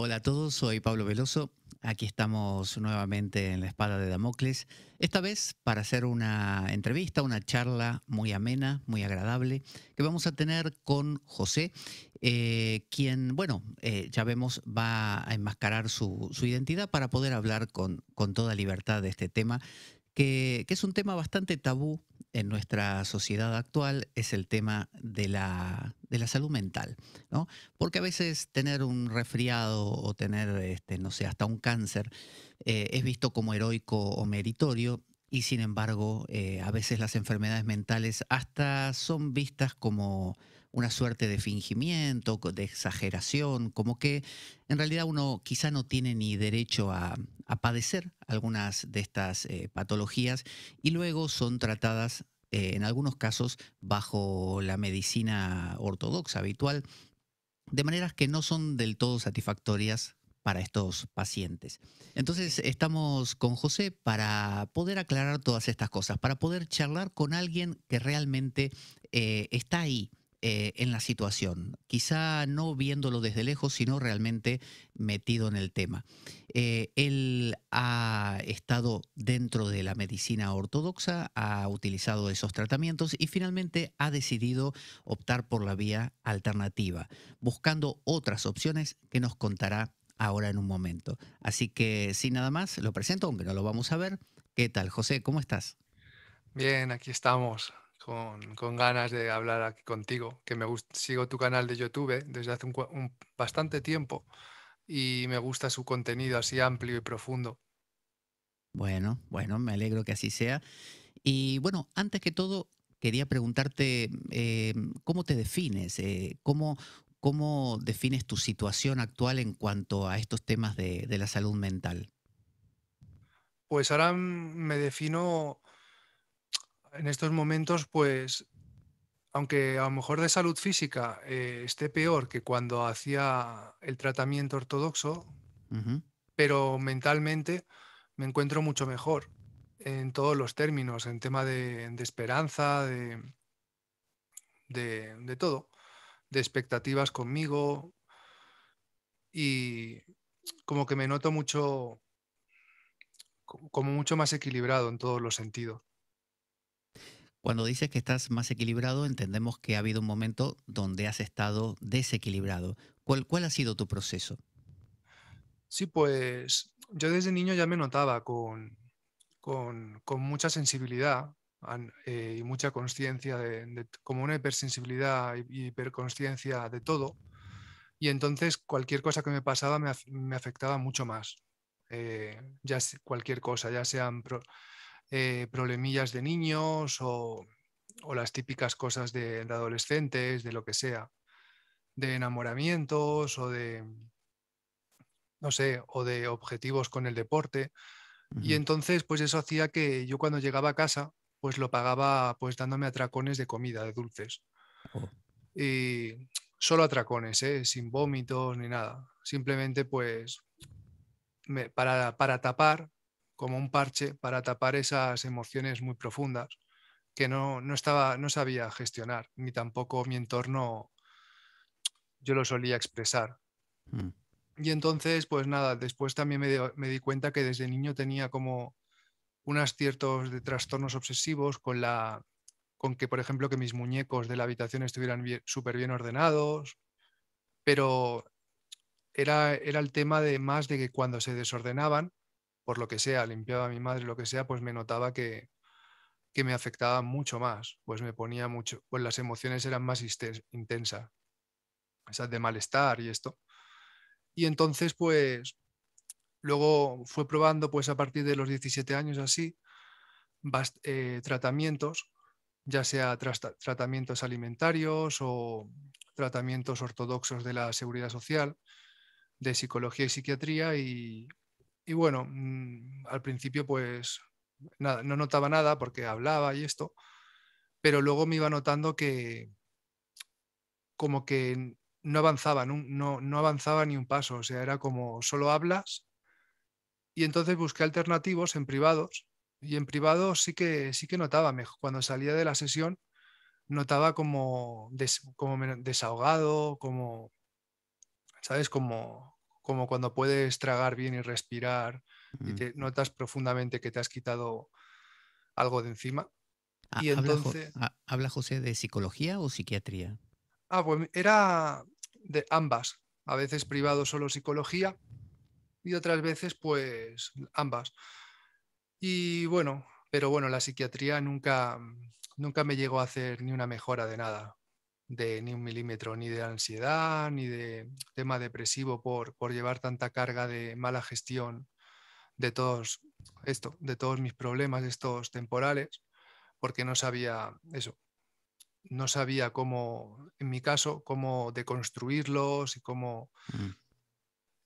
Hola a todos, soy Pablo Veloso. Aquí estamos nuevamente en la espada de Damocles, esta vez para hacer una entrevista, una charla muy amena, muy agradable, que vamos a tener con José, eh, quien, bueno, eh, ya vemos, va a enmascarar su, identidad para poder hablar con, toda libertad de este tema, que es un tema bastante tabú en nuestra sociedad actual es el tema de la, de la salud mental, ¿no? Porque a veces tener un resfriado o tener, este, no sé, hasta un cáncer eh, es visto como heroico o meritorio y sin embargo eh, a veces las enfermedades mentales hasta son vistas como una suerte de fingimiento, de exageración, como que en realidad uno quizá no tiene ni derecho a, padecer algunas de estas eh, patologías y luego son tratadas eh, en algunos casos bajo la medicina ortodoxa habitual, de maneras que no son del todo satisfactorias para estos pacientes. Entonces estamos con José para poder aclarar todas estas cosas, para poder charlar con alguien que realmente eh, está ahí eh, en la situación, quizá no viéndolo desde lejos, sino realmente metido en el tema. Eh, él ha estado dentro de la medicina ortodoxa, ha utilizado esos tratamientos y finalmente ha decidido optar por la vía alternativa, buscando otras opciones que nos contará ahora en un momento. Así que sin nada más, lo presento, aunque no lo vamos a ver. ¿Qué tal, José? ¿Cómo estás? Bien, aquí estamos con, ganas de hablar aquí contigo, que me sigo tu canal de YouTube desde hace bastante tiempo y me gusta su contenido así amplio y profundo. Bueno, bueno, me alegro que así sea. Y bueno, antes que todo, quería preguntarte eh, cómo te defines, eh, cómo, cómo, defines tu situación actual en cuanto a estos temas de, de la salud mental. Pues ahora me defino en estos momentos, pues, aunque a lo mejor de salud física eh, esté peor que cuando hacía el tratamiento ortodoxo, pero mentalmente me encuentro mucho mejor en todos los términos, en tema de, esperanza, de, de, de, todo, de expectativas conmigo y como que me noto mucho, como mucho más equilibrado en todos los sentidos. Cuando dices que estás más equilibrado, entendemos que ha habido un momento donde has estado desequilibrado. ¿Cuál, cuál ha sido tu proceso? Sí, pues yo desde niño ya me notaba con, con, mucha sensibilidad eh, y mucha conciencia, de, como una hipersensibilidad y hiperconsciencia de todo. Y entonces cualquier cosa que me pasaba me, me afectaba mucho más. Eh, ya cualquier cosa, ya sean... Eh, problemillas de niños o, las típicas cosas de, adolescentes, de lo que sea, de enamoramientos o de, no sé, o de objetivos con el deporte. Y entonces, pues eso hacía que yo cuando llegaba a casa, pues lo pagaba pues dándome atracones de comida, de dulces. Oh. Y solo atracones, ¿eh? sin vómitos ni nada. Simplemente pues para, para tapar como un parche para tapar esas emociones muy profundas que no, no, estaba, no sabía gestionar, ni tampoco mi entorno yo lo solía expresar. Mm. Y entonces, pues nada, después también me, di cuenta que desde niño tenía como unos ciertos de trastornos obsesivos con la con que, por ejemplo, que mis muñecos de la habitación estuvieran súper bien ordenados, pero era, era el tema de más de que cuando se desordenaban, por lo que sea, limpiaba a mi madre, lo que sea, pues me notaba que, que me afectaba mucho más, pues me ponía mucho, pues las emociones eran más intensas, esas de malestar y esto. Y entonces, pues, luego fue probando, pues a partir de los 17 años así, eh, tratamientos, ya sea tratamientos alimentarios o tratamientos ortodoxos de la seguridad social, de psicología y psiquiatría y y bueno, mm, al principio pues nada, no notaba nada porque hablaba y esto, pero luego me iba notando que como que no avanzaba, no, avanzaba ni un paso, o sea, era como solo hablas. Y entonces busqué alternativos en privados y en privados sí que, sí que notaba, mejor. cuando salía de la sesión notaba como, como desahogado, como, ¿sabes? Como, como cuando puedes tragar bien y respirar y mm. te notas profundamente que te has quitado algo de encima. Ah, y entonces... Ah, ¿habla, José de psicología o psiquiatría? Ah, bueno, pues era de ambas. A veces privado solo psicología y otras veces pues ambas. Y bueno, pero bueno, la psiquiatría nunca, nunca me llegó a hacer ni una mejora de nada de ni un milímetro, ni de ansiedad, ni de tema depresivo por, por llevar tanta carga de mala gestión de todos esto, de todos mis problemas estos temporales, porque no sabía eso, no sabía cómo, en mi caso, cómo deconstruirlos y cómo... Mm.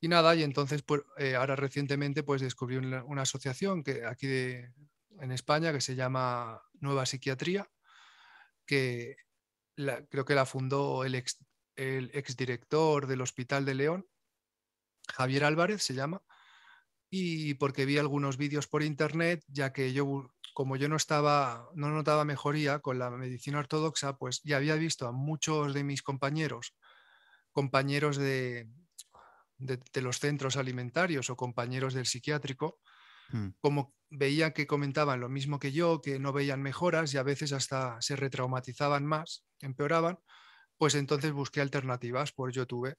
Y nada, y entonces pues, eh, ahora recientemente pues descubrí una, asociación que aquí en España que se llama Nueva Psiquiatría, que creo que la fundó el, ex, el exdirector del Hospital de León, Javier Álvarez se llama, y porque vi algunos vídeos por internet, ya que yo, como yo no estaba, no notaba mejoría con la medicina ortodoxa, pues ya había visto a muchos de mis compañeros, compañeros de, de los centros alimentarios o compañeros del psiquiátrico, Hmm. como veía que comentaban lo mismo que yo, que no veían mejoras y a veces hasta se retraumatizaban más, empeoraban, pues entonces busqué alternativas por YouTube.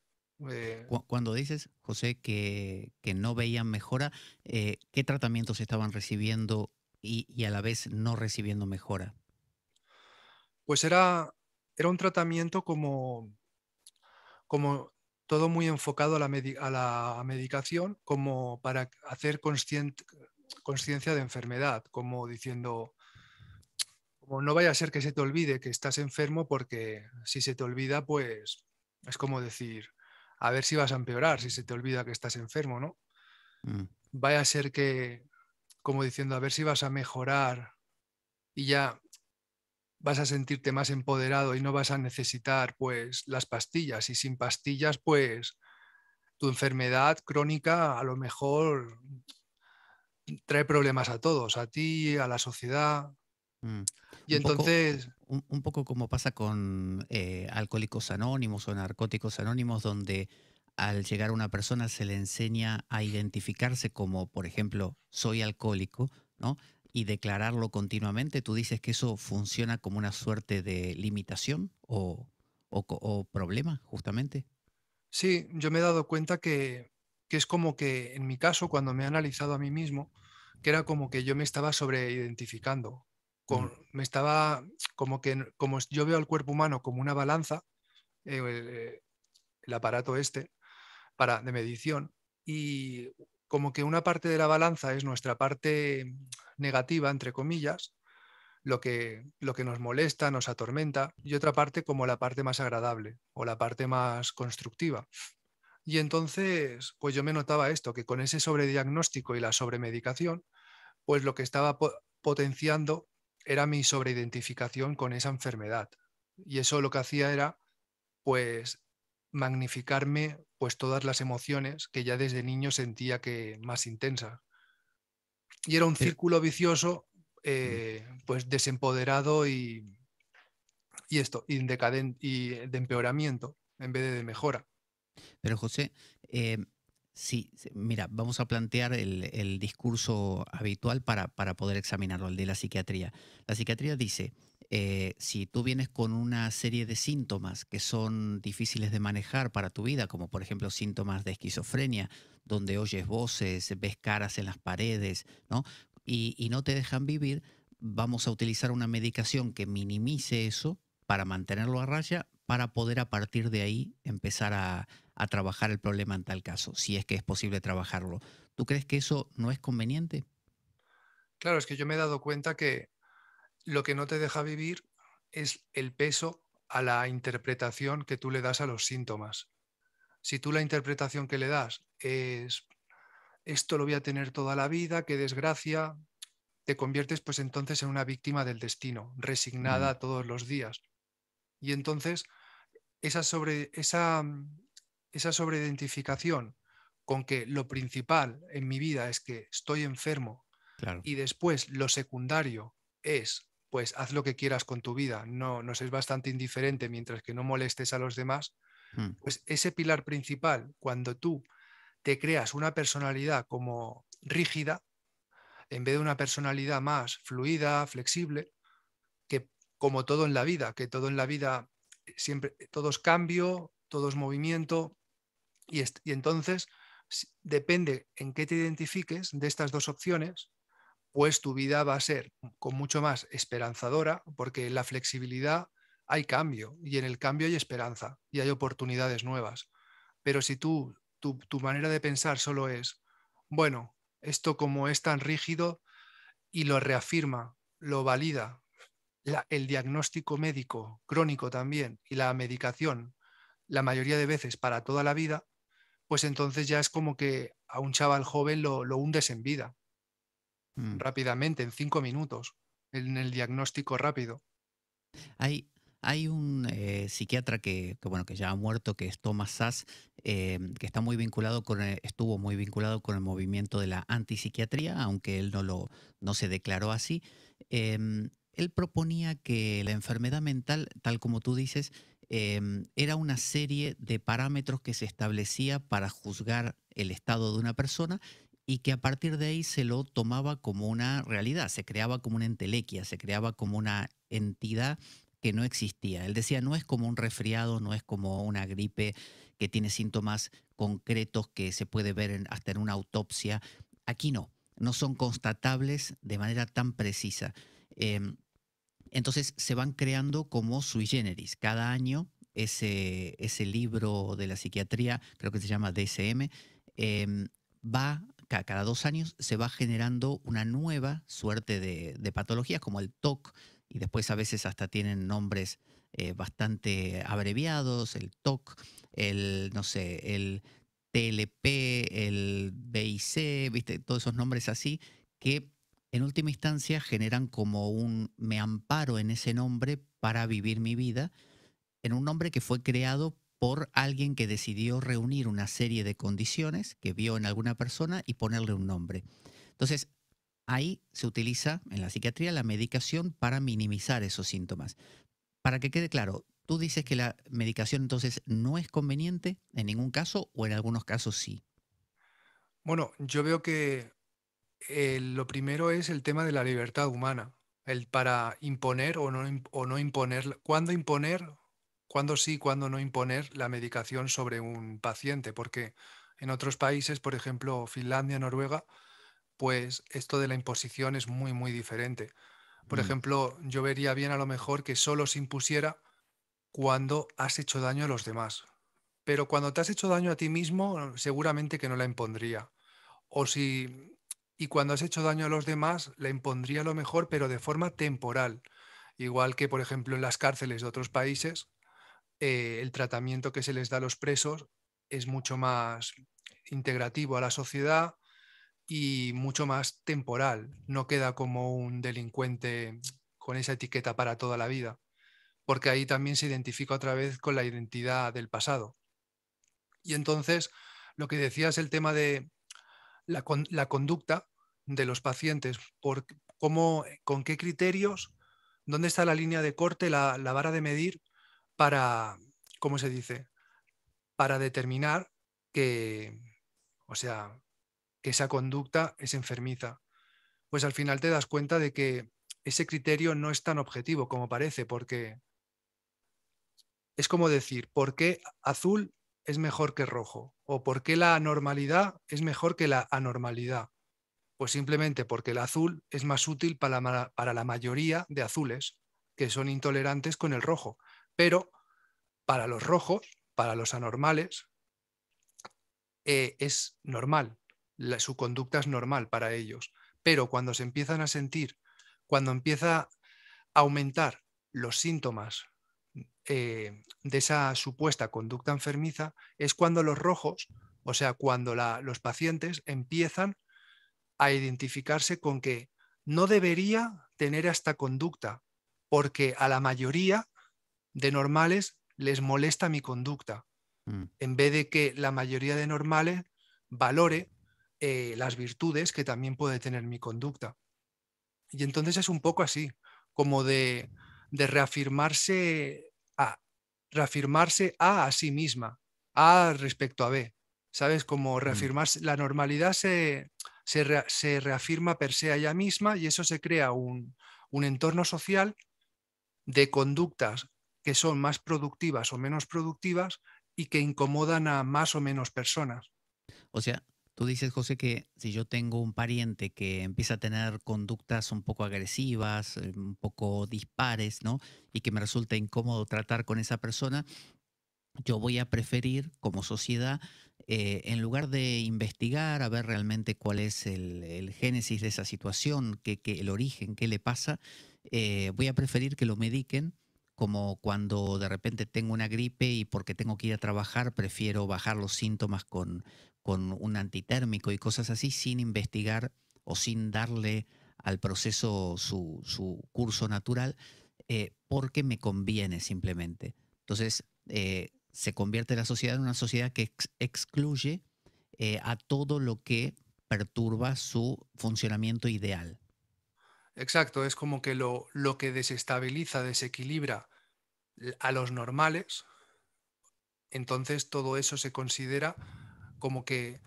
Eh. Cuando dices, José, que, no veían mejora, eh, ¿qué tratamientos estaban recibiendo y, a la vez no recibiendo mejora? Pues era, era un tratamiento como, como todo muy enfocado a la, medicación como para hacer conciencia de enfermedad, como diciendo, como no vaya a ser que se te olvide que estás enfermo porque si se te olvida, pues es como decir, a ver si vas a empeorar, si se te olvida que estás enfermo, ¿no? Mm. Vaya a ser que, como diciendo, a ver si vas a mejorar y ya vas a sentirte más empoderado y no vas a necesitar pues las pastillas y sin pastillas pues tu enfermedad crónica a lo mejor trae problemas a todos, a ti, a la sociedad. Mm. Y un entonces... Poco, un, poco como pasa con eh, alcohólicos anónimos o narcóticos anónimos, donde al llegar a una persona se le enseña a identificarse como, por ejemplo, soy alcohólico, ¿no? y declararlo continuamente, ¿tú dices que eso funciona como una suerte de limitación o, o, problema, justamente? Sí, yo me he dado cuenta que, que, es como que en mi caso, cuando me he analizado a mí mismo, que era como que yo me estaba sobreidentificando. Con, mm. Me estaba como que, como yo veo al cuerpo humano como una balanza, eh, el, eh, el aparato este para, de medición, y como que una parte de la balanza es nuestra parte negativa, entre comillas, lo que, lo que nos molesta, nos atormenta, y otra parte como la parte más agradable o la parte más constructiva. Y entonces, pues yo me notaba esto, que con ese sobrediagnóstico y la sobremedicación, pues lo que estaba potenciando era mi sobreidentificación con esa enfermedad. Y eso lo que hacía era, pues, magnificarme pues todas las emociones que ya desde niño sentía que más intensas. Y era un círculo vicioso, eh, pues desempoderado y, y esto, y, y de empeoramiento en vez de, mejora. Pero José, eh, sí, mira, vamos a plantear el, discurso habitual para, para poder examinarlo, el de la psiquiatría. La psiquiatría dice, eh, si tú vienes con una serie de síntomas que son difíciles de manejar para tu vida, como por ejemplo síntomas de esquizofrenia, donde oyes voces, ves caras en las paredes, ¿no? Y, no te dejan vivir, vamos a utilizar una medicación que minimice eso para mantenerlo a raya, para poder a partir de ahí empezar a trabajar el problema en tal caso, si es que es posible trabajarlo. ¿Tú crees que eso no es conveniente? Claro, es que yo me he dado cuenta que lo que no te deja vivir es el peso a la interpretación que tú le das a los síntomas. Si tú la interpretación que le das es esto lo voy a tener toda la vida, qué desgracia, te conviertes pues entonces en una víctima del destino, resignada mm. todos los días. Y entonces esa, sobre, esa, esa sobreidentificación con que lo principal en mi vida es que estoy enfermo y después lo secundario es pues haz lo que quieras con tu vida, no nos es bastante indiferente mientras que no molestes a los demás, hmm. pues ese pilar principal, cuando tú te creas una personalidad como rígida, en vez de una personalidad más fluida, flexible, que como todo en la vida, que todo en la vida eh, siempre, eh, todo es cambio, todo es movimiento, y entonces depende en qué te identifiques de estas dos opciones, pues tu vida va a ser con mucho más esperanzadora, porque en la flexibilidad hay cambio y en el cambio hay esperanza y hay oportunidades nuevas. Pero si tú, tu, manera de pensar solo es, bueno, esto como es tan rígido y lo reafirma, lo valida, el diagnóstico médico crónico también y la medicación, la mayoría de veces para toda la vida, pues entonces ya es como que a un chaval joven lo hundes en vida. Mm. rápidamente, en cinco minutos, en el diagnóstico rápido. Hay, hay un eh, psiquiatra que, bueno, que ya ha muerto, que es Thomas Sass, eh, que está muy vinculado con estuvo muy vinculado con el movimiento de la antipsiquiatría, aunque él no, lo, no se declaró así. Em, él proponía que la enfermedad mental, tal como tú dices, em, era una serie de parámetros que se establecía para juzgar el estado de una persona y que a partir de ahí se lo tomaba como una realidad, se creaba como una entelequia, se creaba como una entidad que no existía. Él decía, no es como un resfriado, no es como una gripe que tiene síntomas concretos que se puede ver hasta en una autopsia. Aquí no, no son constatables de manera tan precisa. Em, entonces se van creando como sui generis. Cada año ese, ese libro de la psiquiatría, creo que se llama DSM, eh, em, va cada dos años se va generando una nueva suerte de, patologías como el TOC y después a veces hasta tienen nombres eh, bastante abreviados, el TOC, el, no sé, el TLP, el BIC, viste, todos esos nombres así que en última instancia generan como un me amparo en ese nombre para vivir mi vida, en un nombre que fue creado por alguien que decidió reunir una serie de condiciones que vio en alguna persona y ponerle un nombre. Entonces, ahí se utiliza en la psiquiatría la medicación para minimizar esos síntomas. Para que quede claro, tú dices que la medicación entonces no es conveniente en ningún caso o en algunos casos sí. Bueno, yo veo que eh, lo primero es el tema de la libertad humana, el para imponer o no, o no imponer, cuándo imponer cuándo sí, cuándo no imponer la medicación sobre un paciente, porque en otros países, por ejemplo, Finlandia, Noruega, pues esto de la imposición es muy, muy diferente. Por mm. ejemplo, yo vería bien a lo mejor que solo se impusiera cuando has hecho daño a los demás. Pero cuando te has hecho daño a ti mismo, seguramente que no la impondría. O si y cuando has hecho daño a los demás, la impondría a lo mejor, pero de forma temporal. Igual que, por ejemplo, en las cárceles de otros países, eh, el tratamiento que se les da a los presos es mucho más integrativo a la sociedad y mucho más temporal. No queda como un delincuente con esa etiqueta para toda la vida, porque ahí también se identifica otra vez con la identidad del pasado. Y entonces, lo que decías, el tema de la, conducta de los pacientes, por, cómo, con qué criterios, dónde está la línea de corte, la vara de medir para, ¿cómo se dice? Para determinar que, o sea, esa conducta es enfermiza. Pues al final te das cuenta de que ese criterio no es tan objetivo como parece, porque es como decir, ¿por qué azul es mejor que rojo? ¿O por qué la normalidad es mejor que la anormalidad? Pues simplemente porque el azul es más útil para la mayoría de azules que son intolerantes con el rojo. Pero para los rojos, para los anormales, eh, es normal, su conducta es normal para ellos. Pero cuando se empiezan a sentir, cuando empieza a aumentar los síntomas eh, de esa supuesta conducta enfermiza, es cuando los rojos, o sea, cuando los pacientes empiezan a identificarse con que no debería tener esta conducta, porque a la mayoría de normales les molesta mi conducta, mm. en vez de que la mayoría de normales valore eh, las virtudes que también puede tener mi conducta. Y entonces es un poco así, como de, reafirmarse, a, reafirmarse A sí misma, A respecto a B, ¿sabes? Como mm. reafirmarse, la normalidad se, reafirma per se a ella misma y eso se crea un, un entorno social de conductas que son más productivas o menos productivas y que incomodan a más o menos personas. O sea, tú dices, José, que si yo tengo un pariente que empieza a tener conductas un poco agresivas, eh, un poco dispares, ¿no? Y que me resulta incómodo tratar con esa persona, yo voy a preferir como sociedad, eh, en lugar de investigar a ver realmente cuál es el, el génesis de esa situación, que, que, el origen, qué le pasa, eh, voy a preferir que lo mediquen como cuando de repente tengo una gripe y porque tengo que ir a trabajar prefiero bajar los síntomas con, un antitérmico y cosas así sin investigar o sin darle al proceso su, curso natural, eh, porque me conviene simplemente. Entonces, eh, se convierte la sociedad en una sociedad que excluye eh, a todo lo que perturba su funcionamiento ideal. Exacto, es como que lo que desestabiliza, desequilibra a los normales, entonces todo eso se considera como que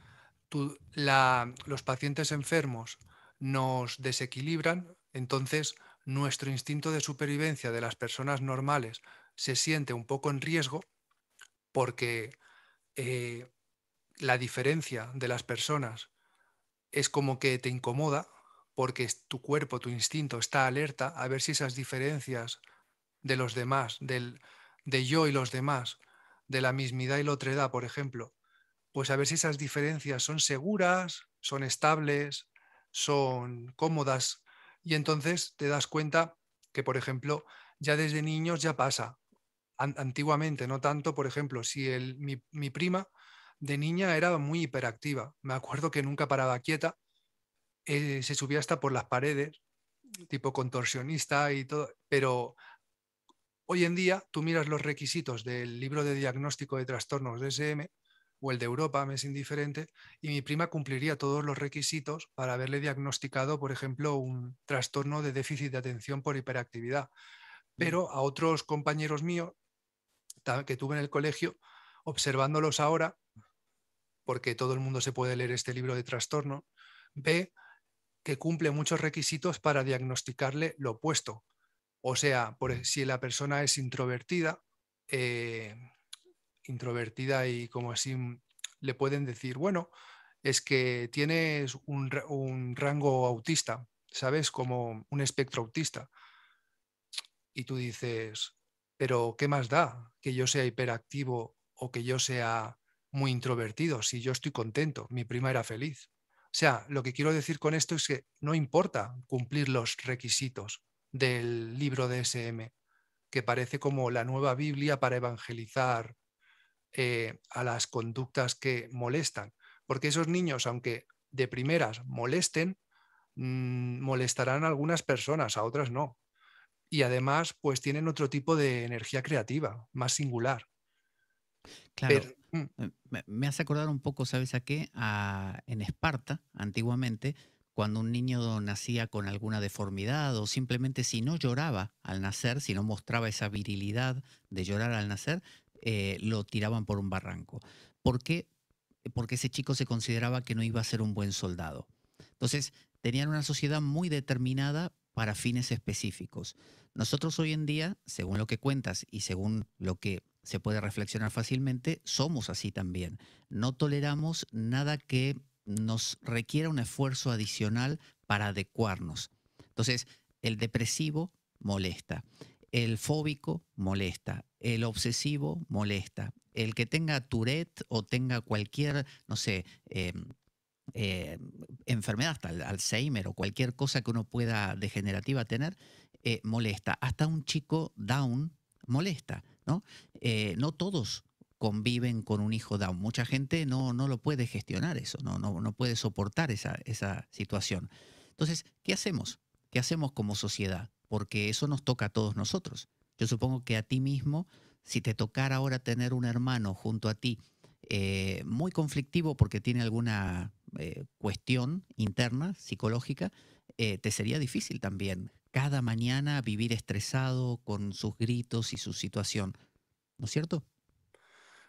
los pacientes enfermos nos desequilibran, entonces nuestro instinto de supervivencia de las personas normales se siente un poco en riesgo porque eh, la diferencia de las personas es como que te incomoda porque tu cuerpo, tu instinto está alerta a ver si esas diferencias de los demás, de yo y los demás, de la mismidad y la otredad, por ejemplo, pues a ver si esas diferencias son seguras, son estables, son cómodas. Y entonces te das cuenta que, por ejemplo, ya desde niños ya pasa. Antiguamente, no tanto, por ejemplo, si mi, prima de niña era muy hiperactiva, me acuerdo que nunca paraba quieta, eh, se subía hasta por las paredes, tipo contorsionista y todo, pero Hoy en día tú miras los requisitos del libro de diagnóstico de trastornos de SM o el de Europa, me es indiferente, y mi prima cumpliría todos los requisitos para haberle diagnosticado, por ejemplo, un trastorno de déficit de atención por hiperactividad. Mm. Pero a otros compañeros míos que tuve en el colegio, observándolos ahora, porque todo el mundo se puede leer este libro de trastorno, ve que cumple muchos requisitos para diagnosticarle lo opuesto, o sea, si la persona es introvertida, eh, introvertida y como así le pueden decir, bueno, es que tienes un, un rango autista, ¿sabes? Como un espectro autista. Y tú dices, pero ¿qué más da que yo sea hiperactivo o que yo sea muy introvertido si yo estoy contento? Mi prima era feliz. O sea, lo que quiero decir con esto es que no importa cumplir los requisitos, del libro de SM, que parece como la nueva Biblia para evangelizar eh, a las conductas que molestan. Porque esos niños, aunque de primeras molesten, mm, molestarán a algunas personas, a otras no. Y además, pues tienen otro tipo de energía creativa, más singular. Claro. Mm. Eh, me, has hace acordar un poco, ¿sabes a qué? en Esparta, antiguamente, cuando un niño nacía con alguna deformidad o simplemente si no lloraba al nacer, si no mostraba esa virilidad de llorar al nacer, eh, lo tiraban por un barranco. ¿Por qué? Porque ese chico se consideraba que no iba a ser un buen soldado. Entonces, tenían una sociedad muy determinada para fines específicos. Nosotros hoy en día, según lo que cuentas y según lo que se puede reflexionar fácilmente, somos así también. No toleramos nada que nos requiere un esfuerzo adicional para adecuarnos. Entonces, el depresivo molesta, el fóbico molesta, el obsesivo molesta, el que tenga Tourette o tenga cualquier, no sé, eh, eh, enfermedad, hasta Alzheimer o cualquier cosa que uno pueda degenerativa tener, eh, molesta. Hasta un chico down molesta, ¿no? no todos conviven con un hijo down. Mucha gente no, no lo puede gestionar eso, no, no, no puede soportar esa, situación. Entonces, ¿qué hacemos? ¿Qué hacemos como sociedad? Porque eso nos toca a todos nosotros. Yo supongo que a ti mismo, si te tocara ahora tener un hermano junto a ti, eh, muy conflictivo porque tiene alguna eh, cuestión interna, psicológica, eh, te sería difícil también cada mañana vivir estresado con sus gritos y su situación, ¿no es cierto?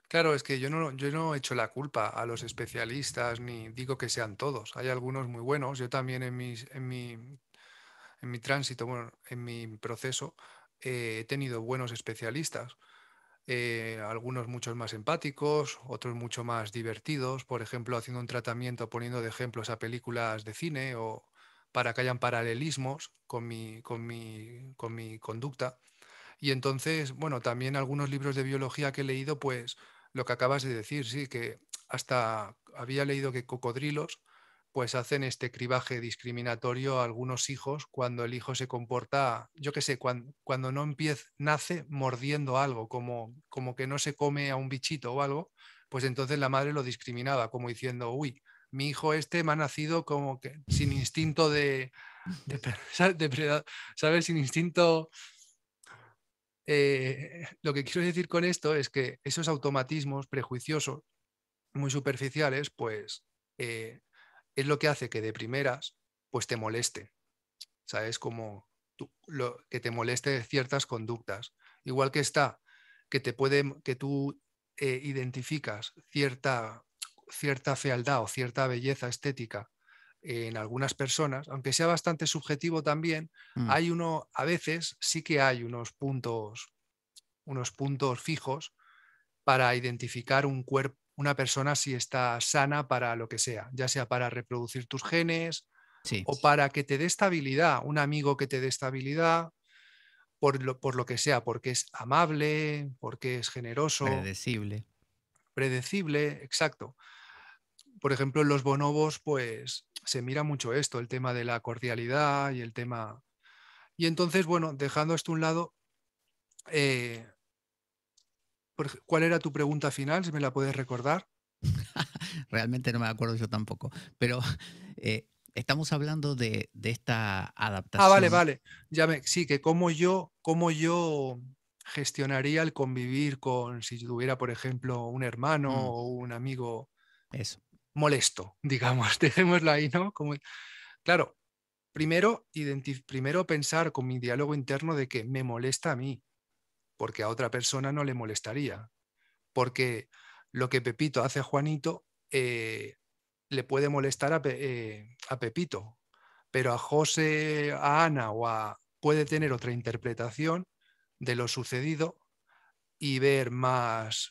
Claro, es que yo no, yo no echo la culpa a los especialistas ni digo que sean todos. Hay algunos muy buenos. Yo también en, mis, en, mi, tránsito, en mi proceso, eh, he tenido buenos especialistas. Eh, algunos muchos más empáticos, otros mucho más divertidos, por ejemplo, haciendo un tratamiento poniendo de ejemplos a películas de cine o para que hayan paralelismos con mi, mi, con mi conducta. Y entonces, bueno, también algunos libros de biología que he leído, pues lo que acabas de decir, sí, que hasta había leído que cocodrilos pues hacen este cribaje discriminatorio a algunos hijos cuando el hijo se comporta, yo qué sé, cuando, no empieza, nace mordiendo algo, como, como que no se come a un bichito o algo, pues entonces la madre lo discriminaba, como diciendo, uy, mi hijo este me ha nacido como que sin instinto de, de, de ¿sabes? Sin instinto eh, lo que quiero decir con esto es que esos automatismos prejuiciosos, muy superficiales, pues eh, es lo que hace que de primeras pues te moleste, ¿sabes? Como que te moleste ciertas conductas. Igual que está, que, te puede, que tú eh, identificas cierta, cierta fealdad o cierta belleza estética en algunas personas, aunque sea bastante subjetivo también, mm. hay uno, a veces sí que hay unos puntos, unos puntos fijos para identificar un cuerpo, una persona si está sana para lo que sea, ya sea para reproducir tus genes o para que te dé estabilidad, un amigo que te dé estabilidad. Por lo, por lo que sea, porque es amable, porque es generoso. Predecible. Predecible, exacto por ejemplo, en los bonobos, pues se mira mucho esto, el tema de la cordialidad y el tema... Y entonces, bueno, dejando esto a un lado, eh, ¿cuál era tu pregunta final? Si me la puedes recordar. Realmente no me acuerdo yo tampoco, pero eh, estamos hablando de, esta adaptación. Ah, vale, vale. Ya me, sí, que cómo yo, cómo yo gestionaría el convivir con, si tuviera, por ejemplo, un hermano mm. o un amigo. Eso molesto, digamos, dejémoslo ahí, ¿no? claro, primero, primero pensar con mi diálogo interno de que me molesta a mí, porque a otra persona no le molestaría, porque lo que Pepito hace a Juanito eh, le puede molestar a, eh, a, Pepito, pero a José, a Ana o a... puede tener otra interpretación de lo sucedido y ver más,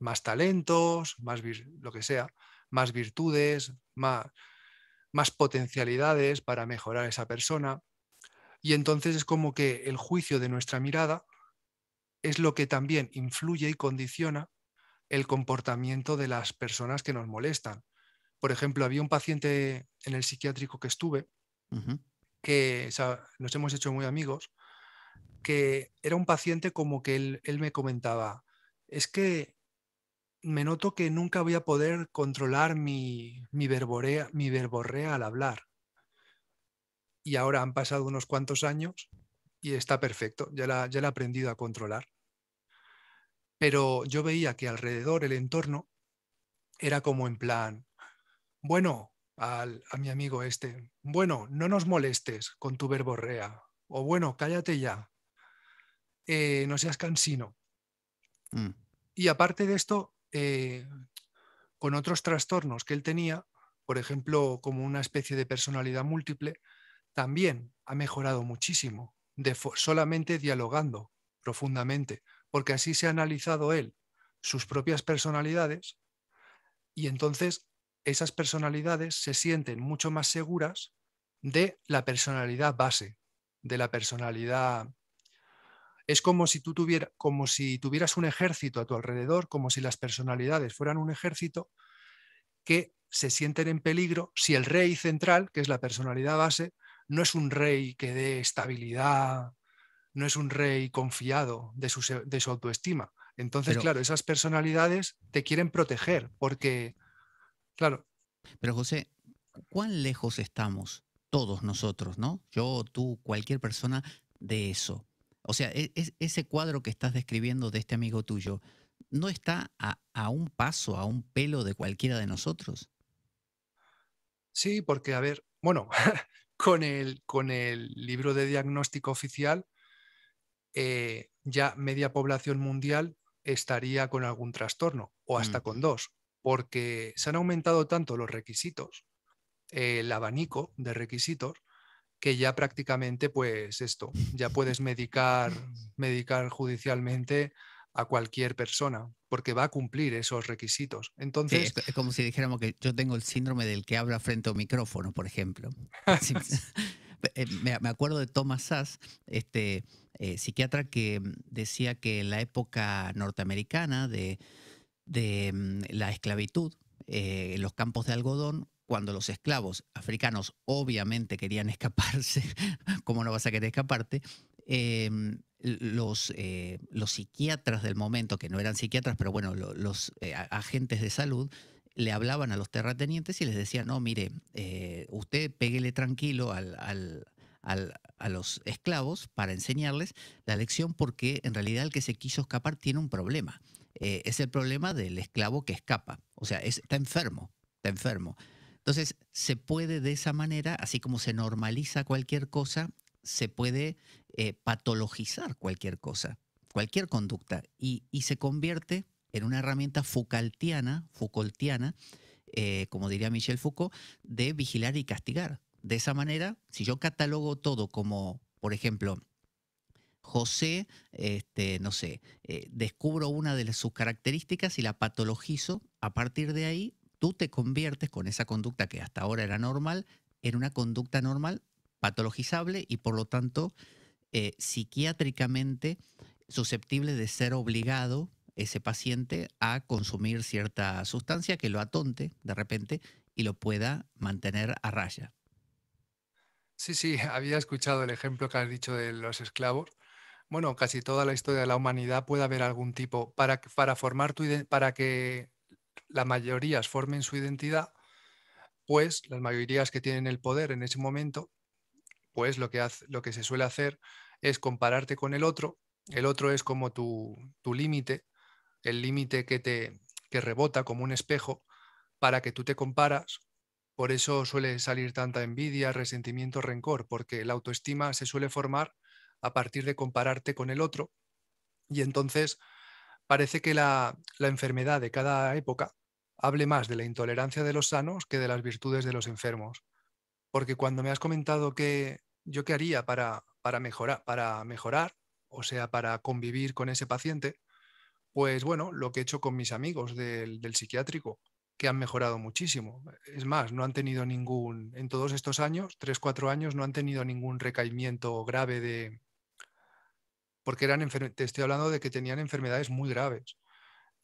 más talentos, más lo que sea más virtudes, más, más potencialidades para mejorar a esa persona. Y entonces es como que el juicio de nuestra mirada es lo que también influye y condiciona el comportamiento de las personas que nos molestan. Por ejemplo, había un paciente en el psiquiátrico que estuve, que nos hemos hecho muy amigos, que era un paciente como que él, él me comentaba, es que me noto que nunca voy a poder controlar mi, mi, verborea, mi verborrea al hablar. Y ahora han pasado unos cuantos años y está perfecto, ya la, ya la he aprendido a controlar. Pero yo veía que alrededor, el entorno, era como en plan, bueno, a mi amigo este, bueno, no nos molestes con tu verborrea, o bueno, cállate ya, eh, no seas cansino. Mm. Y aparte de esto, eh, con otros trastornos que él tenía, por ejemplo, como una especie de personalidad múltiple, también ha mejorado muchísimo, solamente dialogando profundamente, porque así se ha analizado él sus propias personalidades y entonces esas personalidades se sienten mucho más seguras de la personalidad base, de la personalidad es como si tú como si tuvieras un ejército a tu alrededor, como si las personalidades fueran un ejército que se sienten en peligro si el rey central, que es la personalidad base, no es un rey que dé estabilidad, no es un rey confiado de su, autoestima. Entonces, claro, esas personalidades te quieren proteger porque, claro. Pero José, ¿cuán lejos estamos todos nosotros, no? Yo, tú, cualquier persona de eso. O sea, e, ese cuadro que estás describiendo de este amigo tuyo, ¿no está a, un paso, a un pelo de cualquiera de nosotros? Sí, porque, a ver, bueno, con el, con el libro de diagnóstico oficial, eh, ya media población mundial estaría con algún trastorno, o mm. hasta con dos, porque se han aumentado tanto los requisitos, el abanico de requisitos, que ya prácticamente pues esto, ya puedes mm. medicar, judicialmente a cualquier persona, porque va a cumplir esos requisitos. Entonces, es como si dijéramos que yo tengo el síndrome del que habla frente a un micrófono, por ejemplo. Eh, me acuerdo de Thomas Sass, este eh, psiquiatra que decía que en la época norteamericana de, mm, la esclavitud, eh, los campos de algodón, cuando los esclavos africanos obviamente querían escaparse, ¿cómo no vas a querer escaparte? Em, los, eh, los, psiquiatras del momento, que no eran psiquiatras, pero bueno, los eh, agentes de salud, le hablaban a los terratenientes y les decían, no, mire, eh, usted péguele tranquilo a los esclavos para enseñarles la lección porque en realidad el que se quiso escapar tiene un problema. es el problema del esclavo que escapa, o sea, está enfermo, está enfermo. Entonces, se puede de esa manera, así como se normaliza cualquier cosa, se puede eh, patologizar cualquier cosa, cualquier conducta, y, se convierte en una herramienta Foucaultiana, eh, como diría Michel Foucault, de vigilar y castigar. De esa manera, si yo catalogo todo como, por ejemplo, José, este, no sé, eh, descubro una de sus características y la patologizo, a partir de ahí tú te conviertes con esa conducta que hasta ahora era normal en una conducta normal, patologizable y por lo tanto eh, psiquiátricamente susceptible de ser obligado ese paciente a consumir cierta sustancia que lo atonte de repente y lo pueda mantener a raya. Sí, sí, había escuchado el ejemplo que has dicho de los esclavos. Bueno, casi toda la historia de la humanidad puede haber algún tipo para, para formar tu para que las mayorías formen su identidad, pues las mayorías que tienen el poder en ese momento, pues lo que, lo que se suele hacer es compararte con el otro. El otro es como tu, límite, el límite que te que rebota como un espejo para que tú te comparas. Por eso suele salir tanta envidia, resentimiento, rencor, porque la autoestima se suele formar a partir de compararte con el otro y entonces parece que la, enfermedad de cada época hable más de la intolerancia de los sanos que de las virtudes de los enfermos. Porque cuando me has comentado que yo qué haría para, para, mejorar, para mejorar, o sea, para convivir con ese paciente, pues bueno, lo que he hecho con mis amigos del, del psiquiátrico, que han mejorado muchísimo. Es más, no han tenido ningún, en todos estos años, tres, cuatro años, no han tenido ningún recaimiento grave de, porque eran te estoy hablando de que tenían enfermedades muy graves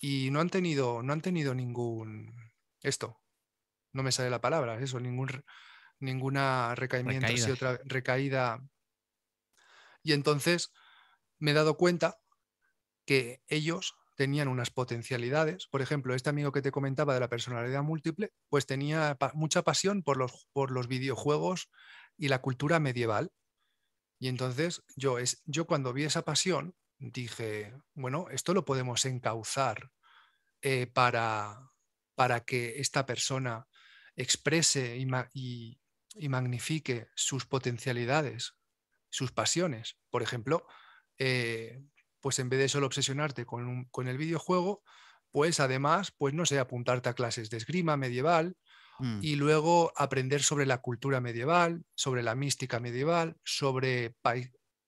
y no han tenido, no han tenido ningún esto, no me sale la palabra, eso, ningún ninguna recaída. otra recaída. Y entonces me he dado cuenta que ellos tenían unas potencialidades. Por ejemplo, este amigo que te comentaba de la personalidad múltiple, pues tenía mucha pasión por los, por los videojuegos y la cultura medieval. Y entonces yo, cuando vi esa pasión dije, bueno, esto lo podemos encauzar eh, para, para que esta persona exprese y, magnifique sus potencialidades, sus pasiones. Por ejemplo, eh, pues en vez de solo obsesionarte con, con, el videojuego, pues además, pues no sé, apuntarte a clases de esgrima medieval, Mm. Y luego aprender sobre la cultura medieval, sobre la mística medieval, sobre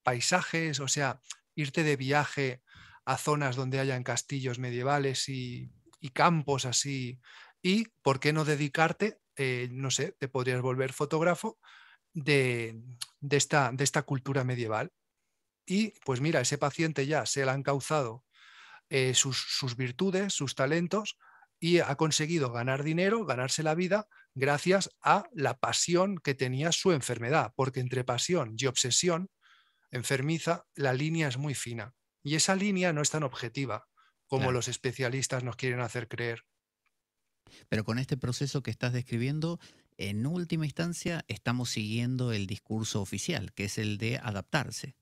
paisajes, o sea, irte de viaje a zonas donde hayan castillos medievales y, campos así. Y, ¿por qué no dedicarte? Eh, no sé, te podrías volver fotógrafo de, de, esta, cultura medieval. Y pues mira, ese paciente ya se le han causado eh, sus, virtudes, sus talentos, y ha conseguido ganar dinero, ganarse la vida gracias a la pasión que tenía su enfermedad, porque entre pasión y obsesión enfermiza la línea es muy fina y esa línea no es tan objetiva como los especialistas nos quieren hacer creer. Pero con este proceso que estás describiendo, en última instancia estamos siguiendo el discurso oficial, que es el de adaptarse.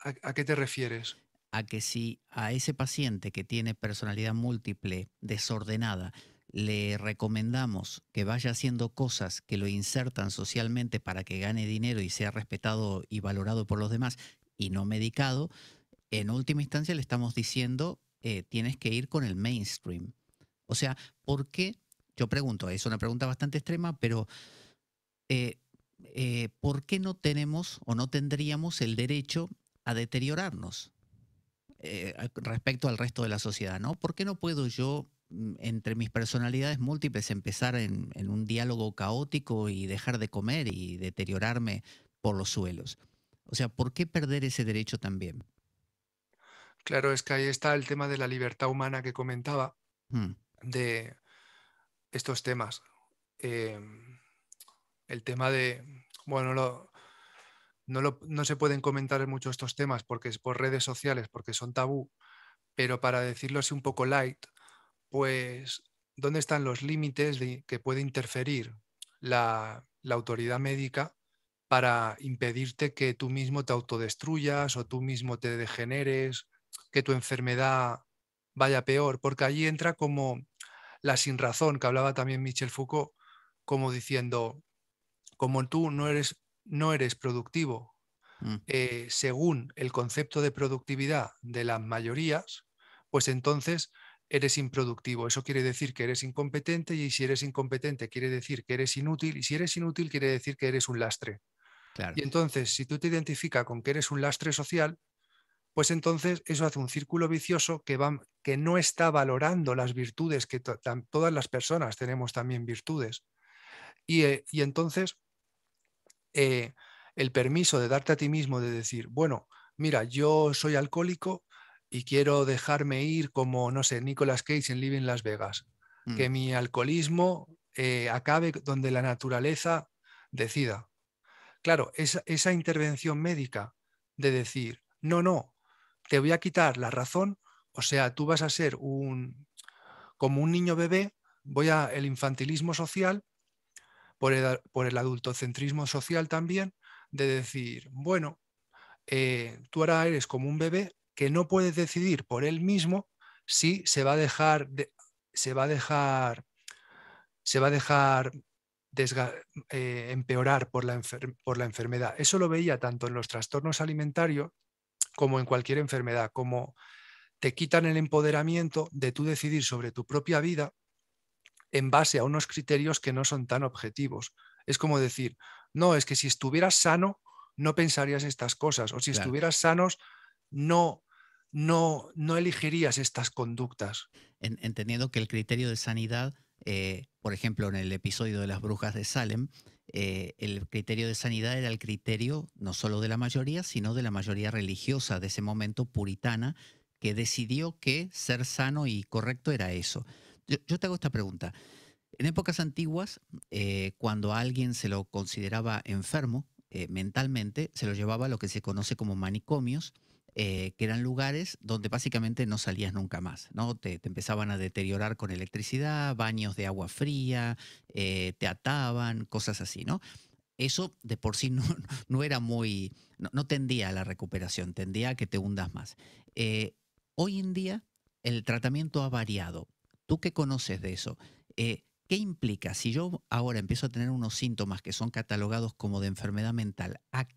a qué te refieres? a que si a ese paciente que tiene personalidad múltiple desordenada le recomendamos que vaya haciendo cosas que lo insertan socialmente para que gane dinero y sea respetado y valorado por los demás y no medicado, en última instancia le estamos diciendo eh, tienes que ir con el mainstream. O sea, ¿por qué? Yo pregunto, es una pregunta bastante extrema, pero eh, eh, ¿por qué no tenemos o no tendríamos el derecho a deteriorarnos? Eh, respecto al resto de la sociedad, ¿no? ¿Por qué no puedo yo mm, entre mis personalidades múltiples empezar en, un diálogo caótico y dejar de comer y deteriorarme por los suelos? O sea, ¿por qué perder ese derecho también? Claro, es que ahí está el tema de la libertad humana que comentaba, hmm. de estos temas. Em, el tema de, bueno, lo, no, se pueden comentar mucho estos temas porque es por redes sociales, porque son tabú, pero para decirlo así un poco light, pues dónde están los límites de, que puede interferir la, la, autoridad médica para impedirte que tú mismo te autodestruyas o tú mismo te degeneres, que tu enfermedad vaya peor, porque allí entra como la sin razón que hablaba también Michel Foucault, como diciendo, como tú no eres no eres productivo mm. eh, según el concepto de productividad de las mayorías, pues entonces eres improductivo. Eso quiere decir que eres incompetente y si eres incompetente quiere decir que eres inútil y si eres inútil quiere decir que eres un lastre. Y entonces, si tú te identificas con que eres un lastre social, pues entonces eso hace un círculo vicioso que, que no está valorando las virtudes, que todas las personas tenemos también virtudes. Y, eh, y entonces eh, el permiso de darte a ti mismo de decir, bueno, mira, yo soy alcohólico y quiero dejarme ir como, no sé, Nicolas Cage en Living Las Vegas, mm. que mi alcoholismo eh, acabe donde la naturaleza decida. Claro, esa, esa intervención médica de decir, no, no, te voy a quitar la razón, o sea, tú vas a ser un, como un niño bebé, voy a el infantilismo social por el, adultocentrismo social también, de decir, bueno, eh, tú ahora eres como un bebé que no puedes decidir por él mismo si se va a dejar, se va a dejar, se va a dejar eh, empeorar por la, por la, enfermedad. Eso lo veía tanto en los trastornos alimentarios como en cualquier enfermedad, como te quitan el empoderamiento de tú decidir sobre tu propia vida en base a unos criterios que no son tan objetivos. Es como decir, no, es que si estuvieras sano, no pensarías estas cosas, o si estuvieras sanos, no, no, no elegirías estas conductas. entendiendo que el criterio de sanidad, eh, por ejemplo, en el episodio de las brujas de Salem, eh, el criterio de sanidad era el criterio no solo de la mayoría, sino de la mayoría religiosa de ese momento puritana, que decidió que ser sano y correcto era eso. Yo, te hago esta pregunta. En épocas antiguas, eh, cuando alguien se lo consideraba enfermo eh, mentalmente, se lo llevaba a lo que se conoce como manicomios, eh, que eran lugares donde básicamente no salías nunca más, ¿no? Te, empezaban a deteriorar con electricidad, baños de agua fría, te ataban, cosas así, ¿no? Eso de por sí no, era muy, no, no, tendía a la recuperación, tendía a que te hundas más. hoy en día el tratamiento ha variado tú qué conoces de eso, eh, ¿qué implica? Si yo ahora empiezo a tener unos síntomas que son catalogados como de enfermedad mental ah,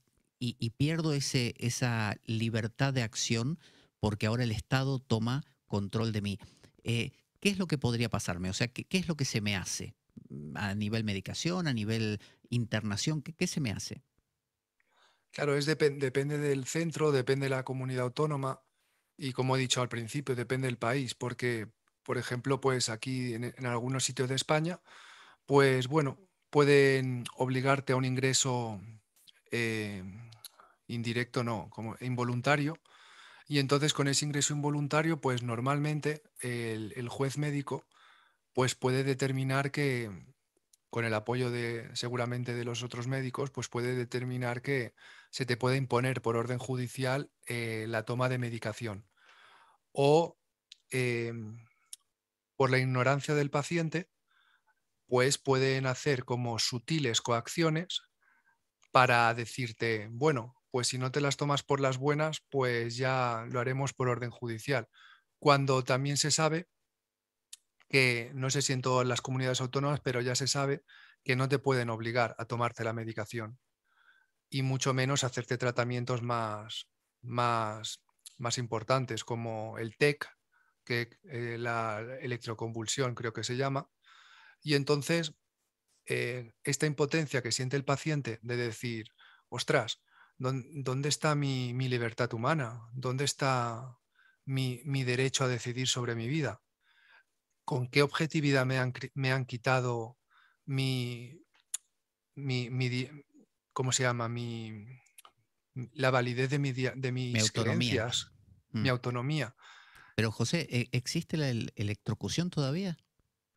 y, pierdo ese, esa libertad de acción porque ahora el Estado toma control de mí, eh, ¿qué es lo que podría pasarme? O sea, ¿qué, es lo que se me hace? A nivel medicación, a nivel internación, ¿qué, se me hace? Claro, es depende del centro, depende de la comunidad autónoma y, como he dicho al principio, depende del país, porque por ejemplo, pues aquí en, algunos sitios de España, pues bueno, pueden obligarte a un ingreso eh, indirecto, no, como involuntario. Y entonces con ese ingreso involuntario, pues normalmente el, juez médico pues puede determinar que, con el apoyo de seguramente de los otros médicos, pues puede determinar que se te puede imponer por orden judicial eh, la toma de medicación. O em, por la ignorancia del paciente, pues pueden hacer como sutiles coacciones para decirte, bueno, pues si no te las tomas por las buenas, pues ya lo haremos por orden judicial. Cuando también se sabe que, no sé si en todas las comunidades autónomas, pero ya se sabe que no te pueden obligar a tomarte la medicación y mucho menos hacerte tratamientos más, más, más importantes como el TEC que eh, la electroconvulsión creo que se llama, y entonces eh, esta impotencia que siente el paciente de decir, ostras, ¿dónde está mi, libertad humana? ¿Dónde está mi, derecho a decidir sobre mi vida? ¿Con qué objetividad me han, quitado mi, ¿cómo se llama? Mi, la validez de, mi, de mis mi autonomía. Mm. Pero José, ¿e-, ¿existe la electrocución todavía?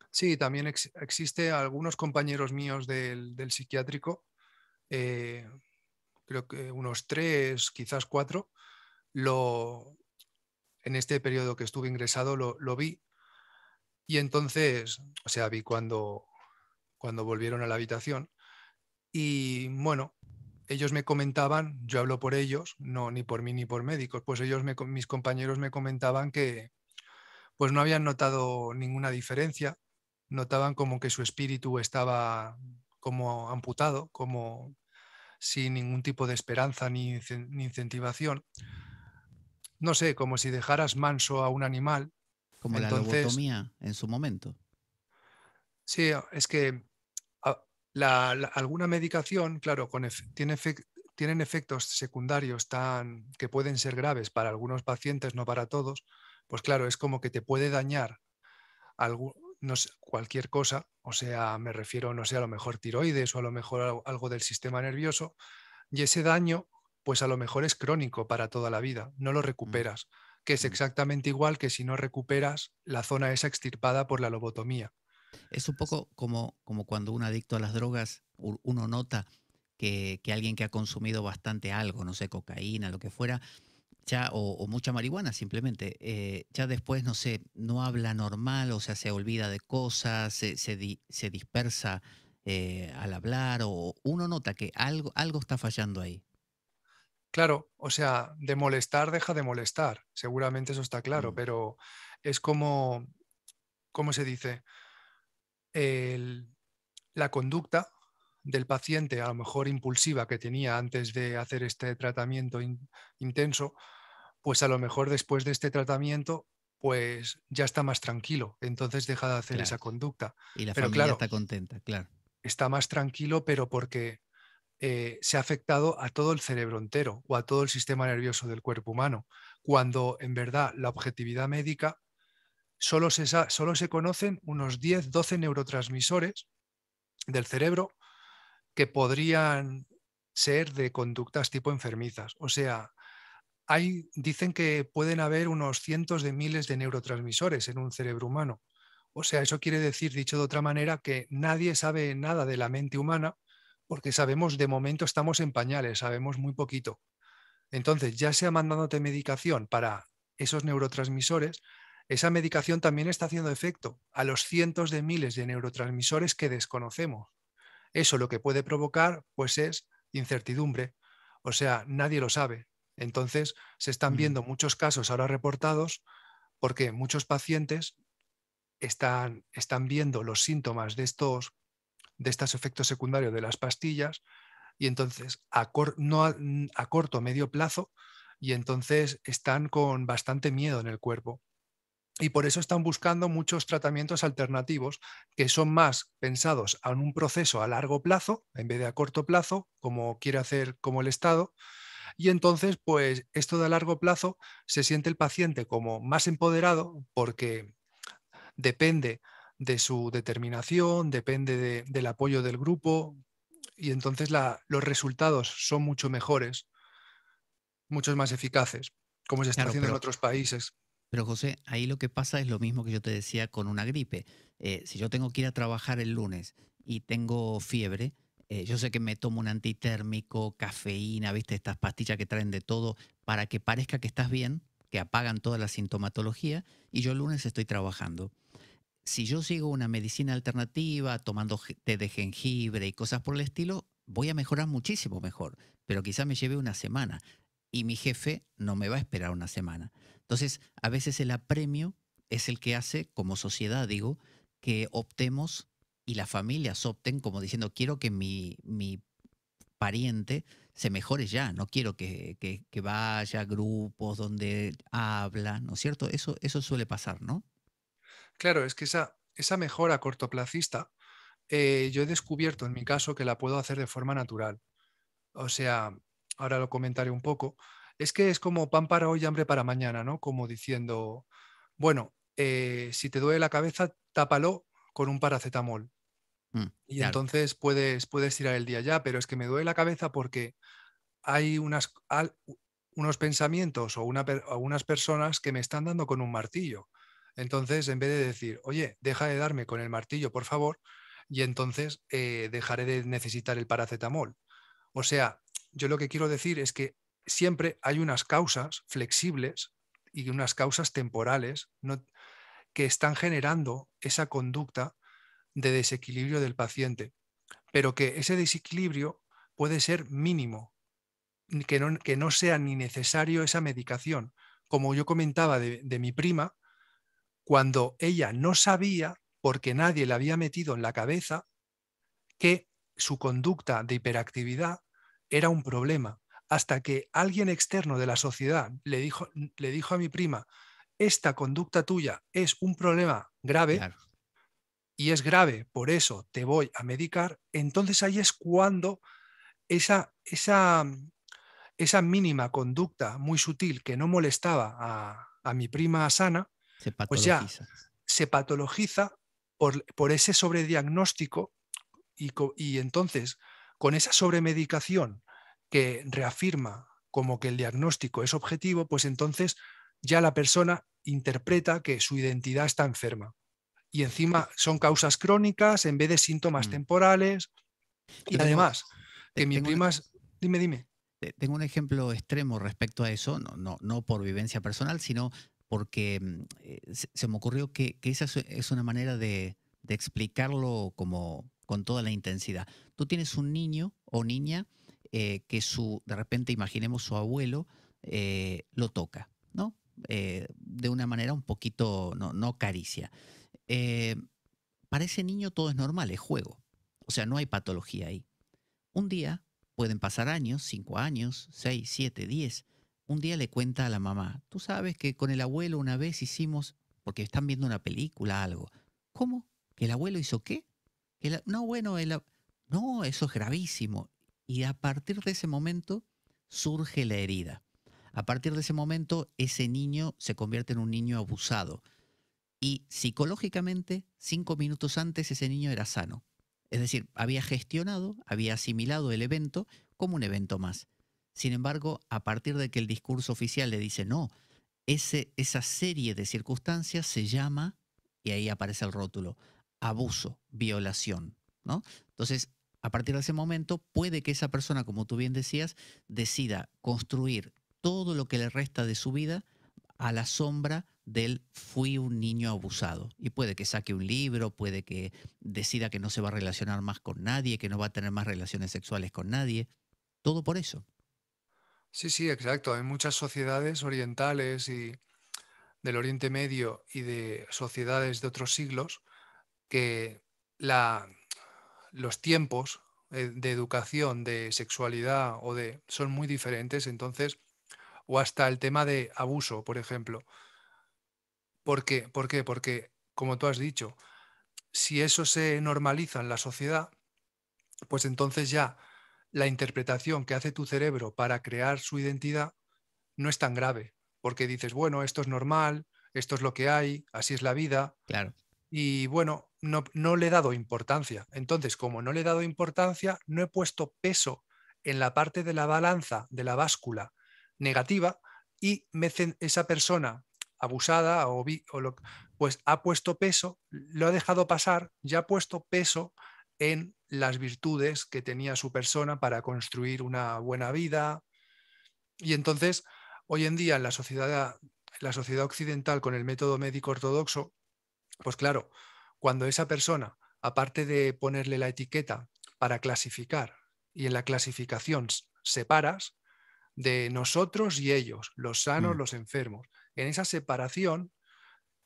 Sí, también existe algunos compañeros míos del, psiquiátrico, eh, creo que unos tres, quizás cuatro, lo, en este periodo que estuve ingresado lo, vi. Y entonces, o sea, vi cuando, cuando volvieron a la habitación. Y bueno, ellos me comentaban, yo hablo por ellos, no ni por mí ni por médicos, pues ellos, mis compañeros me comentaban que pues no habían notado ninguna diferencia, notaban como que su espíritu estaba como amputado, como sin ningún tipo de esperanza ni, incentivación. No sé, como si dejaras manso a un animal. Como la lobotomía en su momento. Sí, es que la, alguna medicación, claro, tienen efectos secundarios tan que pueden ser graves para algunos pacientes, no para todos, pues claro, es como que te puede dañar cualquier cosa, o sea, me refiero, no sé, a lo mejor tiroides o a lo mejor algo del sistema nervioso, y ese daño, pues a lo mejor es crónico para toda la vida, no lo mm. recuperas, que es mm. exactamente igual que si no recuperas la zona esa extirpada por la lobotomía. Es un poco como, cuando un adicto a las drogas, uno nota que, alguien que ha consumido bastante algo, no sé, cocaína, lo que fuera, ya, o, mucha marihuana simplemente, eh, ya después, no sé, no habla normal, o sea, se olvida de cosas, se, dispersa eh, al hablar, o uno nota que algo, está fallando ahí. Claro, o sea, de molestar deja de molestar, seguramente eso está claro, mm. pero es como, ¿cómo se dice? la conducta del paciente, a lo mejor impulsiva que tenía antes de hacer este tratamiento intenso, pues a lo mejor después de este tratamiento pues ya está más tranquilo, entonces deja de hacer esa conducta. Y la pero familia está contenta, claro. Está más tranquilo, pero porque eh, se ha afectado a todo el cerebro entero o a todo el sistema nervioso del cuerpo humano, cuando en verdad la objetividad médica solo se, se conocen unos 10, 12 neurotransmisores del cerebro que podrían ser de conductas tipo enfermizas. O sea, hay, dicen que pueden haber unos cientos de miles de neurotransmisores en un cerebro humano. O sea, eso quiere decir, dicho de otra manera, que nadie sabe nada de la mente humana porque sabemos, de momento estamos en pañales, sabemos muy poquito. Entonces, ya sea mandándote medicación para esos neurotransmisores, esa medicación también está haciendo efecto a los cientos de miles de neurotransmisores que desconocemos. Eso lo que puede provocar pues es incertidumbre, o sea, nadie lo sabe. Entonces, se están viendo muchos casos ahora reportados porque muchos pacientes están, viendo los síntomas de estos, de estos efectos secundarios de las pastillas y entonces a, corto, o medio plazo, y entonces están con bastante miedo en el cuerpo y por eso están buscando muchos tratamientos alternativos que son más pensados en un proceso a largo plazo en vez de a corto plazo, como quiere hacer como el Estado. Y entonces, pues esto de a largo plazo se siente el paciente como más empoderado porque depende de su determinación, depende del apoyo del grupo y entonces los resultados son mucho mejores, muchos más eficaces, como se está haciendo en otros países. Pero José, ahí lo que pasa es lo mismo que yo te decía con una gripe. Eh, si yo tengo que ir a trabajar el lunes y tengo fiebre, eh, yo sé que me tomo un antitérmico, cafeína, viste, estas pastillas que traen de todo para que parezca que estás bien, que apagan toda la sintomatología, y yo el lunes estoy trabajando. Si yo sigo una medicina alternativa, tomando té de jengibre y cosas por el estilo, voy a mejorar muchísimo mejor, pero quizás me lleve una semana y mi jefe no me va a esperar una semana. Entonces, a veces el apremio es el que hace, como sociedad, digo, que optemos y las familias opten como diciendo, quiero que mi, mi pariente se mejore ya, no quiero que, que, vaya a grupos donde habla, ¿no es cierto? Eso, eso suele pasar, ¿no? Claro, es que esa, esa mejora cortoplacista, eh, yo he descubierto en mi caso que la puedo hacer de forma natural. O sea, ahora lo comentaré un poco, es que es como pan para hoy, hambre para mañana, ¿no? Como diciendo, bueno, eh, si te duele la cabeza, tápalo con un paracetamol. Mm, y entonces puedes, puedes tirar el día ya, pero es que me duele la cabeza porque hay unas, unos pensamientos o, una, unas personas que me están dando con un martillo. Entonces, en vez de decir, oye, deja de darme con el martillo, por favor, y entonces eh, dejaré de necesitar el paracetamol. O sea, yo lo que quiero decir es que siempre hay unas causas flexibles y unas causas temporales que están generando esa conducta de desequilibrio del paciente, pero que ese desequilibrio puede ser mínimo, que no, sea ni necesario esa medicación. Como yo comentaba de, de mi prima, cuando ella no sabía, porque nadie le había metido en la cabeza, que su conducta de hiperactividad era un problema hasta que alguien externo de la sociedad le dijo, a mi prima, esta conducta tuya es un problema grave y es grave, por eso te voy a medicar, entonces ahí es cuando esa, mm, mínima conducta muy sutil que no molestaba a, mi prima sana, se pues ya se patologiza por, ese sobrediagnóstico y, y entonces con esa sobremedicación que reafirma como que el diagnóstico es objetivo, pues entonces ya la persona interpreta que su identidad está enferma. Y encima son causas crónicas en vez de síntomas mm. temporales. Y además, que mi Dime, dime. Tengo un ejemplo extremo respecto a eso, no, no, por vivencia personal, sino porque mm, eh, se, me ocurrió que, esa es una manera de, de explicarlo como con toda la intensidad. Tú tienes un niño o niña eh, que su, de repente imaginemos su abuelo, eh, lo toca, ¿no? Eh, de una manera un poquito, no, no caricia. para ese niño todo es normal, es juego. O sea, no hay patología ahí. Un día, pueden pasar años, cinco años, seis, siete, diez, Un día le cuenta a la mamá, tú sabes que con el abuelo una vez hicimos, porque están viendo una película, algo. ¿Cómo? ¿Que el abuelo hizo qué? No, bueno, el... no, eso es gravísimo y a partir de ese momento surge la herida. A partir de ese momento ese niño se convierte en un niño abusado y psicológicamente cinco minutos antes ese niño era sano. Es decir, había gestionado, había asimilado el evento como un evento más. Sin embargo, a partir de que el discurso oficial le dice no, ese, esa serie de circunstancias se llama, y ahí aparece el rótulo, abuso, violación. ¿no? Entonces, a partir de ese momento puede que esa persona, como tú bien decías, decida construir todo lo que le resta de su vida a la sombra del fui un niño abusado. Y puede que saque un libro, puede que decida que no se va a relacionar más con nadie, que no va a tener más relaciones sexuales con nadie. Todo por eso. Sí, sí, exacto. Hay muchas sociedades orientales y del Oriente Medio y de sociedades de otros siglos que la los tiempos eh, de educación, de sexualidad o de son muy diferentes, entonces, o hasta el tema de abuso, por ejemplo. ¿Por qué? ¿Por qué? Porque, como tú has dicho, si eso se normaliza en la sociedad, pues entonces ya la interpretación que hace tu cerebro para crear su identidad no es tan grave, porque dices, bueno, esto es normal, esto es lo que hay, así es la vida. Claro y bueno, no, no le he dado importancia. Entonces, como no le he dado importancia, no he puesto peso en la parte de la balanza, de la báscula negativa, y esa persona abusada o, pues ha puesto peso, lo ha dejado pasar, ya ha puesto peso en las virtudes que tenía su persona para construir una buena vida. Y entonces, hoy en día en la sociedad, en la sociedad occidental con el método médico ortodoxo, pues claro, cuando esa persona, aparte de ponerle la etiqueta para clasificar, y en la clasificación separas de nosotros y ellos, los sanos, mm. los enfermos, en esa separación,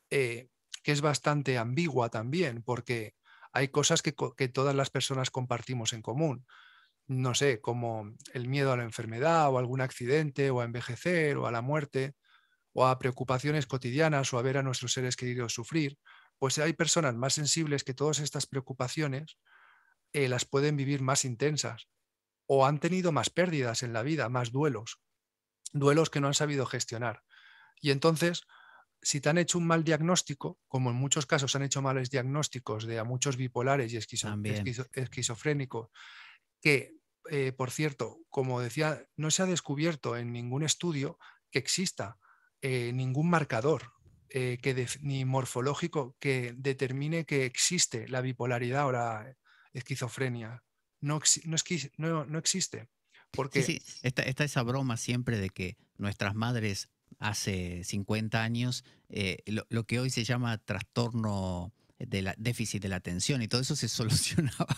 eh, que es bastante ambigua también, porque hay cosas que, que, todas las personas compartimos en común. No sé, como el miedo a la enfermedad o algún accidente o a envejecer o a la muerte o a preocupaciones cotidianas o a ver a nuestros seres queridos sufrir pues hay personas más sensibles que todas estas preocupaciones eh, las pueden vivir más intensas o han tenido más pérdidas en la vida, más duelos, duelos que no han sabido gestionar. Y entonces, si te han hecho un mal diagnóstico, como en muchos casos han hecho males diagnósticos de a muchos bipolares y esquizofrénicos, que, eh, por cierto, como decía, no se ha descubierto en ningún estudio que exista eh, ningún marcador eh, que ni morfológico que determine que existe la bipolaridad o la esquizofrenia. No, no, no, existe. Porque... Está, esa broma siempre de que nuestras madres hace 50 años, eh, lo, lo, que hoy se llama trastorno de déficit de la atención y todo eso se solucionaba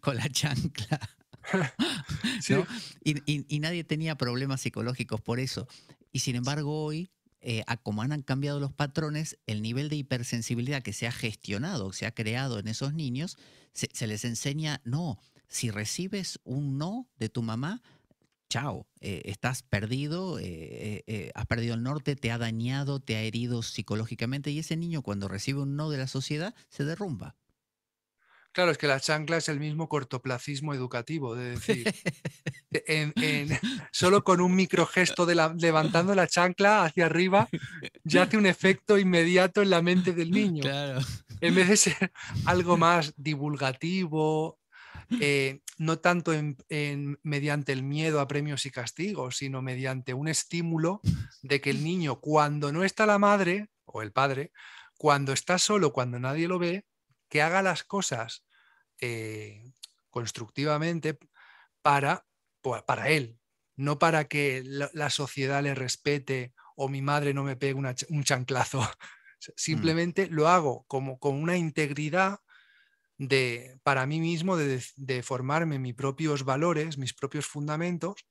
con, la chancla. y, nadie tenía problemas psicológicos por eso. Y sin embargo hoy eh, a cómo han cambiado los patrones, el nivel de hipersensibilidad que se ha gestionado, se ha creado en esos niños, se, les enseña, no, si recibes un no de tu mamá, chao, eh, estás perdido, eh, eh, has perdido el norte, te ha dañado, te ha herido psicológicamente y ese niño cuando recibe un no de la sociedad se derrumba. Claro, es que la chancla es el mismo cortoplacismo educativo, de decir, e, solo con un microgesto de levantando la chancla hacia arriba ya hace un efecto inmediato en la mente del niño. En vez de ser algo más divulgativo, eh, no tanto en, mediante el miedo a premios y castigos, sino mediante un estímulo de que el niño, cuando no está la madre o el padre, cuando está solo, cuando nadie lo ve, que haga las cosas eh, constructivamente para, para él, no para que la, sociedad le respete o mi madre no me pegue un chanclazo. Simplemente lo hago como con una integridad de, para mí mismo de, formarme mis propios valores, mis propios fundamentos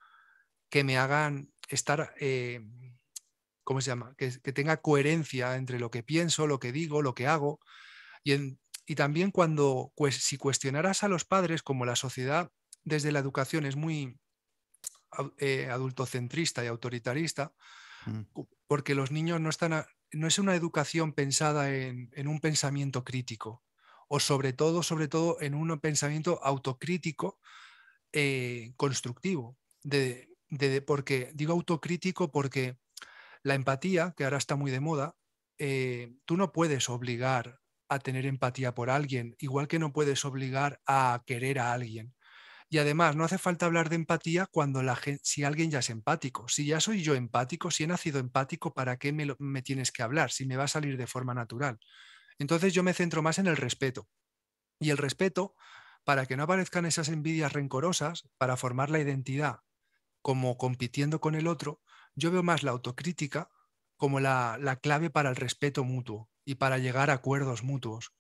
que me hagan estar, eh, ¿cómo se llama? Que, que, tenga coherencia entre lo que pienso, lo que digo, lo que hago. Y en, y también cuando si cuestionaras a los padres, como la sociedad desde la educación es muy eh, adultocentrista y autoritarista, mm. porque los niños no están, no es una educación pensada en, un pensamiento crítico o sobre todo, sobre todo en un pensamiento autocrítico eh, constructivo, de, porque digo autocrítico porque la empatía, que ahora está muy de moda, eh, tú no puedes obligar a tener empatía por alguien, igual que no puedes obligar a querer a alguien. Y además, no hace falta hablar de empatía cuando la si alguien ya es empático. Si ya soy yo empático, si he nacido empático, ¿para qué me, tienes que hablar? Si me va a salir de forma natural. Entonces yo me centro más en el respeto. Y el respeto, para que no aparezcan esas envidias rencorosas, para formar la identidad como compitiendo con el otro, yo veo más la autocrítica como la clave para el respeto mutuo y para llegar a acuerdos mutuos.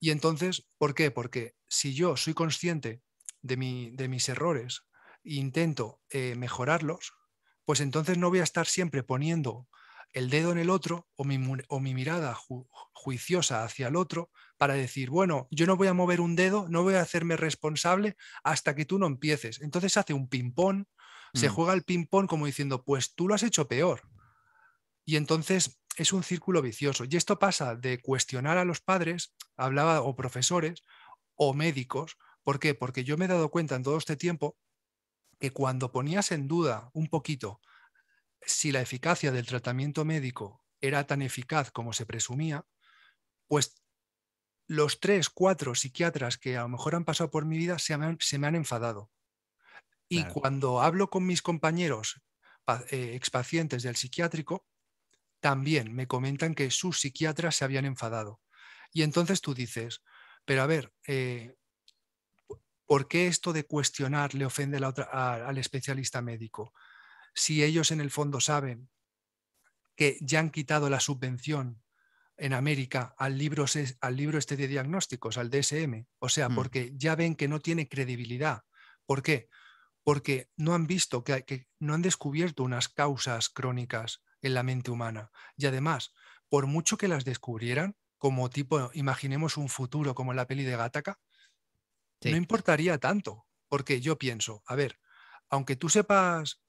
Y entonces, ¿por qué? Porque si yo soy consciente de, mi, de mis errores e intento eh, mejorarlos, pues entonces no voy a estar siempre poniendo el dedo en el otro o mi, o mi mirada juiciosa hacia el otro para decir, bueno, yo no voy a mover un dedo, no voy a hacerme responsable hasta que tú no empieces. Entonces hace un ping-pong, se mm. juega el ping-pong como diciendo, pues tú lo has hecho peor. Y entonces es un círculo vicioso. Y esto pasa de cuestionar a los padres, hablaba o profesores o médicos. ¿Por qué? Porque yo me he dado cuenta en todo este tiempo que cuando ponías en duda un poquito si la eficacia del tratamiento médico era tan eficaz como se presumía, pues los tres, cuatro psiquiatras que a lo mejor han pasado por mi vida se me han, enfadado. Y cuando hablo con mis compañeros eh, expacientes del psiquiátrico, también me comentan que sus psiquiatras se habían enfadado. Y entonces tú dices, pero a ver, eh, ¿por qué esto de cuestionar le ofende al especialista médico? Si ellos en el fondo saben que ya han quitado la subvención en América al libro, al libro este de diagnósticos, al DSM, o sea, mm. porque ya ven que no tiene credibilidad. ¿Por qué? Porque no han visto que, no han descubierto unas causas crónicas en la mente humana. Y además, por mucho que las descubrieran, como tipo, imaginemos un futuro como la peli de Gataca, no importaría tanto, porque yo pienso, a ver, aunque tú sepas,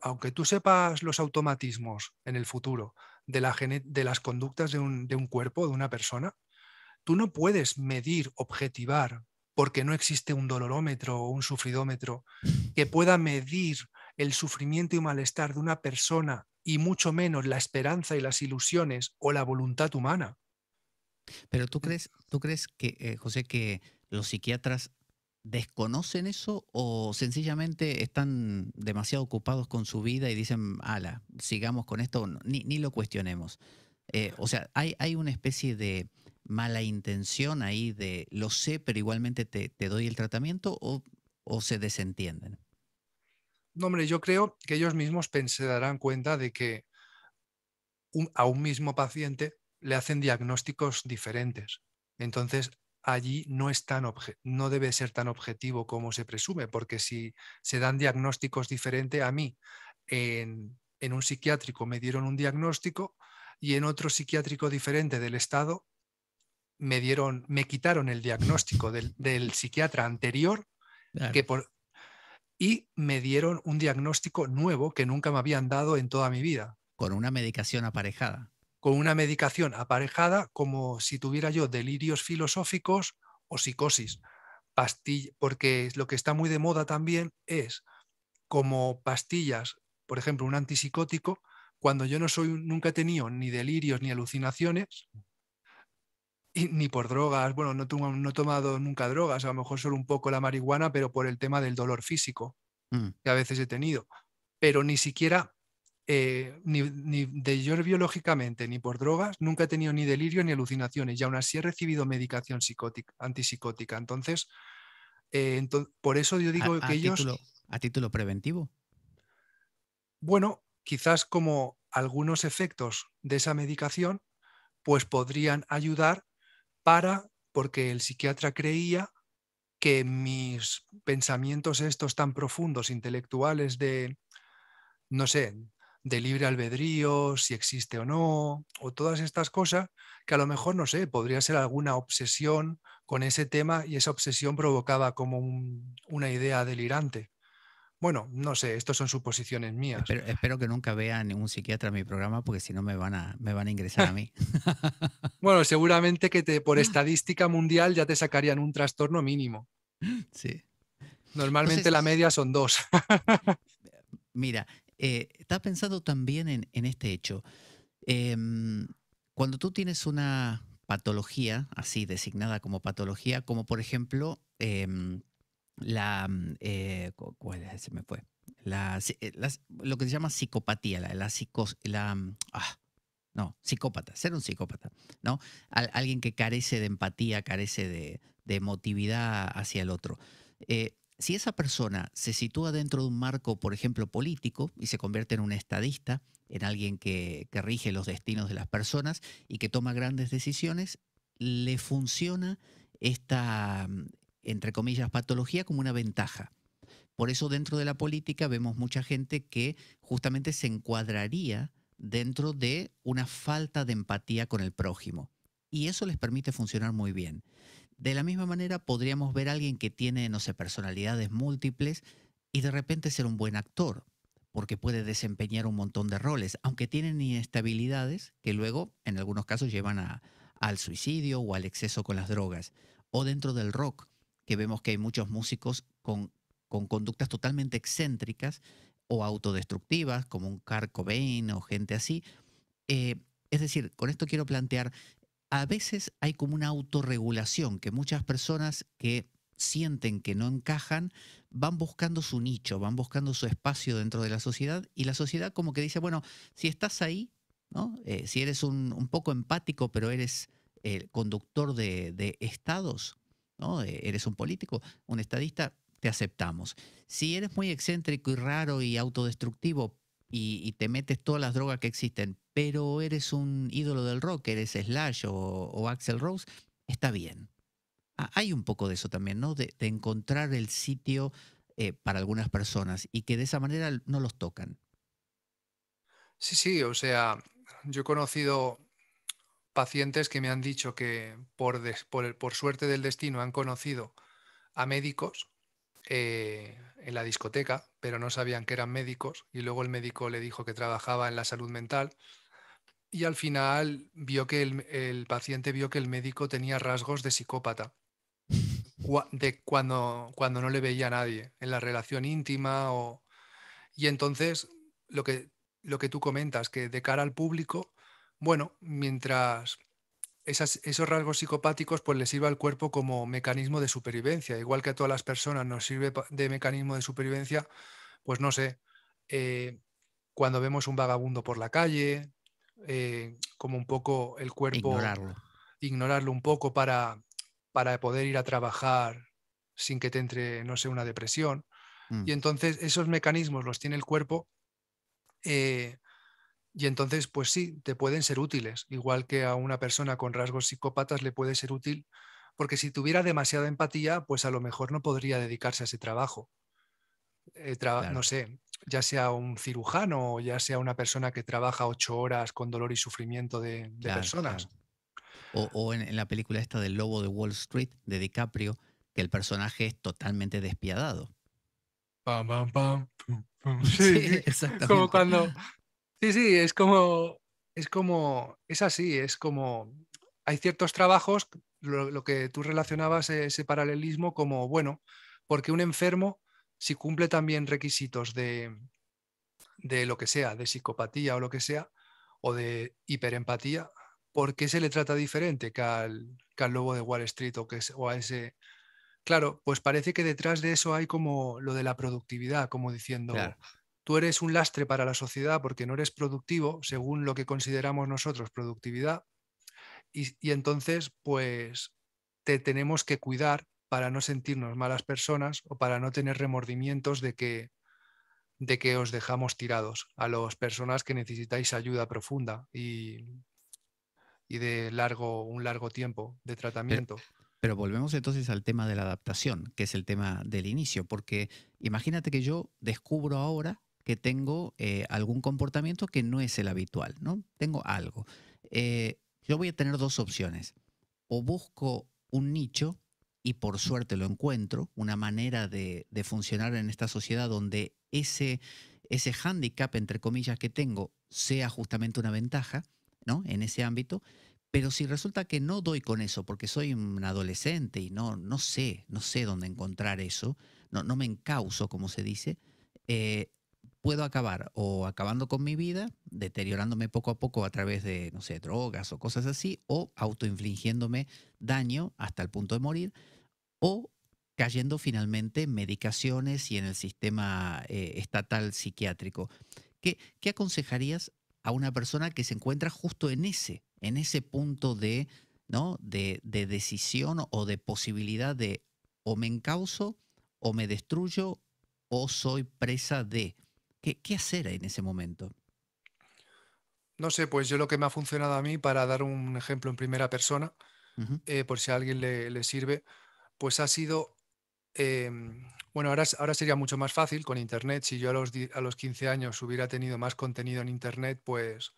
aunque tú sepas los automatismos en el futuro de, la de las conductas de un, de un cuerpo, de una persona, tú no puedes medir, objetivar, porque no existe un dolorómetro o un sufridómetro que pueda medir el sufrimiento y malestar de una persona y mucho menos la esperanza y las ilusiones o la voluntad humana. Pero tú mm. crees, tú crees que, eh, José, que los psiquiatras desconocen eso o sencillamente están demasiado ocupados con su vida y dicen, ala, sigamos con esto, ni, ni lo cuestionemos. Eh, o sea, hay, una especie de mala intención ahí de lo sé, pero igualmente te, te doy el tratamiento o, o se desentienden. No, hombre, yo creo que ellos mismos se darán cuenta de que a un mismo paciente le hacen diagnósticos diferentes. Entonces, allí no, es tan no debe ser tan objetivo como se presume, porque si se dan diagnósticos diferentes a mí, en, un psiquiátrico me dieron un diagnóstico y en otro psiquiátrico diferente del Estado me dieron, me quitaron el diagnóstico del, psiquiatra anterior, que por, y me dieron un diagnóstico nuevo que nunca me habían dado en toda mi vida. Con una medicación aparejada. Con una medicación aparejada como si tuviera yo delirios filosóficos o psicosis. Pastilla, porque lo que está muy de moda también es como pastillas, por ejemplo, un antipsicótico, cuando yo no soy, nunca he tenido ni delirios ni alucinaciones, ni por drogas, bueno, no, no, he tomado nunca drogas, a lo mejor solo un poco la marihuana, pero por el tema del dolor físico mm. que a veces he tenido. Pero ni siquiera, eh, ni, de yo biológicamente, ni por drogas, nunca he tenido ni delirio ni alucinaciones y aún así he recibido medicación psicótica, antipsicótica. Entonces, eh, por eso yo digo que ellos... ¿A título preventivo? Bueno, quizás como algunos efectos de esa medicación, pues podrían ayudar para porque el psiquiatra creía que mis pensamientos estos tan profundos, intelectuales de, no sé, de libre albedrío, si existe o no, o todas estas cosas, que a lo mejor, no sé, podría ser alguna obsesión con ese tema y esa obsesión provocaba como una idea delirante. Bueno, no sé, estos son suposiciones mías. Espero, espero, que nunca vea ningún psiquiatra en mi programa porque si no me van a, me van a ingresar a mí. bueno, seguramente que por estadística mundial ya te sacarían un trastorno mínimo. Sí. Normalmente la media son dos. mira, eh, está pensado también en, este hecho. Em, cuando tú tienes una patología así designada como patología, como por ejemplo... Em, la, mm, eh, ¿cuál es? Se me fue. La, eh, lo que se llama psicopatía, la, la, la mm, ah, no, psicópata, ser un psicópata, ¿no? alguien que carece de empatía, carece de, emotividad hacia el otro. Eh, si esa persona se sitúa dentro de un marco, por ejemplo, político y se convierte en un estadista, en alguien que, que rige los destinos de las personas y que toma grandes decisiones, le funciona esta, mm, entre comillas, patología como una ventaja. Por eso dentro de la política vemos mucha gente que justamente se encuadraría dentro de una falta de empatía con el prójimo. Y eso les permite funcionar muy bien. De la misma manera podríamos ver a alguien que tiene, no sé, personalidades múltiples y de repente ser un buen actor, porque puede desempeñar un montón de roles, aunque tienen inestabilidades que luego, en algunos casos, llevan al suicidio o al exceso con las drogas. O dentro del rock, que vemos que hay muchos músicos con, con conductas totalmente excéntricas o autodestructivas, como un Kurt Cobain o gente así. Eh, es decir, con esto quiero plantear, a veces hay como una autorregulación, que muchas personas que sienten que no encajan, van buscando su nicho, van buscando su espacio dentro de la sociedad y la sociedad como que dice, bueno, si estás ahí, ¿no? Eh, si eres un, poco empático, pero eres el conductor de estados, eh, eres un político, un estadista, te aceptamos. Si eres muy excéntrico y raro y autodestructivo y, te metes todas las drogas que existen, pero eres un ídolo del rock, eres Slash o, o Axel Rose, está bien. hay un poco de eso también, ¿no? De, encontrar el sitio eh, para algunas personas y que de esa manera no los tocan. Sí, sí, o sea, yo he conocido pacientes que me han dicho que por, por, suerte del destino han conocido a médicos eh, en la discoteca, pero no sabían que eran médicos y luego el médico le dijo que trabajaba en la salud mental y al final vio que el, el paciente vio que el médico tenía rasgos de psicópata de cuando, cuando no le veía a nadie, en la relación íntima o... Y entonces, lo que, lo que tú comentas, que de cara al público bueno, mientras esos rasgos psicopáticos pues les sirva al cuerpo como mecanismo de supervivencia, igual que a todas las personas nos sirve de mecanismo de supervivencia, pues no sé, eh, cuando vemos un vagabundo por la calle, eh, como un poco el cuerpo... Ignorarlo. Ignorarlo un poco para, para poder ir a trabajar sin que te entre, no sé, una depresión. Mm. Y entonces esos mecanismos los tiene el cuerpo eh, y entonces, pues sí, te pueden ser útiles, igual que a una persona con rasgos psicópatas le puede ser útil, porque si tuviera demasiada empatía, pues a lo mejor no podría dedicarse a ese trabajo. Eh, no sé, ya sea un cirujano o ya sea una persona que trabaja ocho horas con dolor y sufrimiento de, personas. O, en, la película esta del Lobo de Wall Street de DiCaprio, que el personaje es totalmente despiadado. Pam, pam, pam. sí, exactamente. Como cuando Sí, sí, es como, es como, es así, es como, hay ciertos trabajos, lo, que tú relacionabas, e, ese paralelismo, como, bueno, porque un enfermo, si cumple también requisitos de, de lo que sea, de psicopatía o lo que sea, o de hiperempatía, ¿por qué se le trata diferente que al, lobo de Wall Street o, que, o a ese... Claro, pues parece que detrás de eso hay como lo de la productividad, como diciendo, tú eres un lastre para la sociedad porque no eres productivo según lo que consideramos nosotros productividad y, entonces pues te tenemos que cuidar para no sentirnos malas personas o para no tener remordimientos de que, de que os dejamos tirados a las personas que necesitáis ayuda profunda y, de largo, un largo tiempo de tratamiento. pero, volvemos entonces al tema de la adaptación, que es el tema del inicio, porque imagínate que yo descubro ahora que tengo eh, algún comportamiento que no es el habitual, ¿no? Tengo algo. Eh, yo voy a tener dos opciones. O busco un nicho y por suerte lo encuentro, una manera de, funcionar en esta sociedad donde ese, ese hándicap, entre comillas, que tengo sea justamente una ventaja, ¿no? En ese ámbito. Pero si resulta que no doy con eso porque soy un adolescente y no, no sé, no sé dónde encontrar eso, no, no me encauso, como se dice, eh, puedo acabar o acabando con mi vida, deteriorándome poco a poco a través de, no sé, drogas o cosas así, o autoinfligiéndome daño hasta el punto de morir, o cayendo finalmente en medicaciones y en el sistema eh, estatal psiquiátrico. ¿Qué, ¿Qué aconsejarías a una persona que se encuentra justo en ese, en ese punto de, ¿no? de, decisión o de posibilidad de o me encauso o me destruyo o soy presa de ¿Qué, hacer en ese momento? No sé, pues yo lo que me ha funcionado a mí, para dar un ejemplo en primera persona, eh, por si a alguien le, sirve, pues ha sido, em, bueno, ahora, sería mucho más fácil con Internet. Si yo a los, 15 años hubiera tenido más contenido en Internet, pues,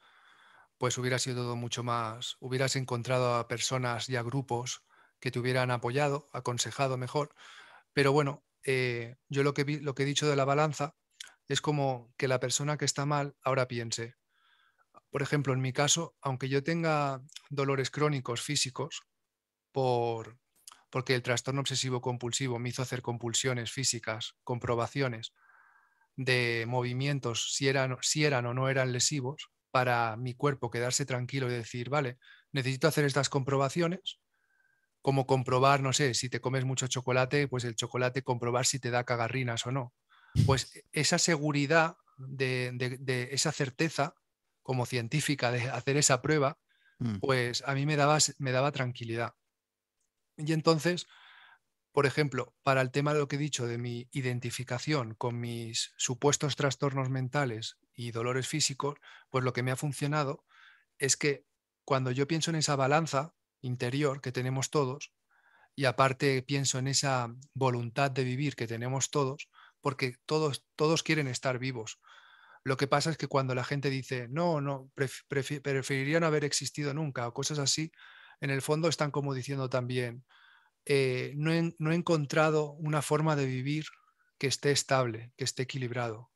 pues hubiera sido mucho más, hubieras encontrado a personas y a grupos que te hubieran apoyado, aconsejado mejor. Pero bueno, eh, yo lo que, lo que he dicho de la balanza es como que la persona que está mal ahora piense, por ejemplo, en mi caso, aunque yo tenga dolores crónicos físicos, por, porque el trastorno obsesivo compulsivo me hizo hacer compulsiones físicas, comprobaciones de movimientos, si eran, si eran o no eran lesivos, para mi cuerpo quedarse tranquilo y decir, vale, necesito hacer estas comprobaciones, como comprobar, no sé, si te comes mucho chocolate, pues el chocolate comprobar si te da cagarrinas o no pues esa seguridad, de, esa certeza como científica de hacer esa prueba, mm. pues a mí me me daba tranquilidad. Y entonces, por ejemplo, para el tema de lo que he dicho de mi identificación con mis supuestos trastornos mentales y dolores físicos, pues lo que me ha funcionado es que cuando yo pienso en esa balanza interior que tenemos todos, y aparte pienso en esa voluntad de vivir que tenemos todos, porque todos, todos quieren estar vivos. Lo que pasa es que cuando la gente dice, no, no, preferiría no haber existido nunca o cosas así, en el fondo están como diciendo también, eh, no, he, encontrado una forma de vivir que esté estable, que esté equilibrado.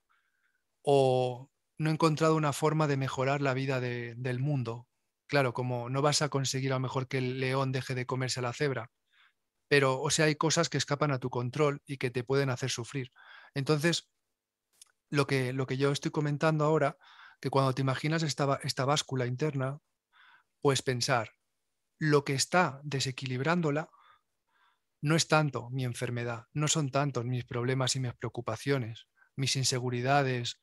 O no he encontrado una forma de mejorar la vida del mundo. Claro, como no vas a conseguir a lo mejor que el león deje de comerse a la cebra, pero o sea, hay cosas que escapan a tu control y que te pueden hacer sufrir. Entonces, lo que, yo estoy comentando ahora, que cuando te imaginas esta, báscula interna, puedes pensar, lo que está desequilibrándola no es tanto mi enfermedad, no son tantos mis problemas y mis preocupaciones, mis inseguridades,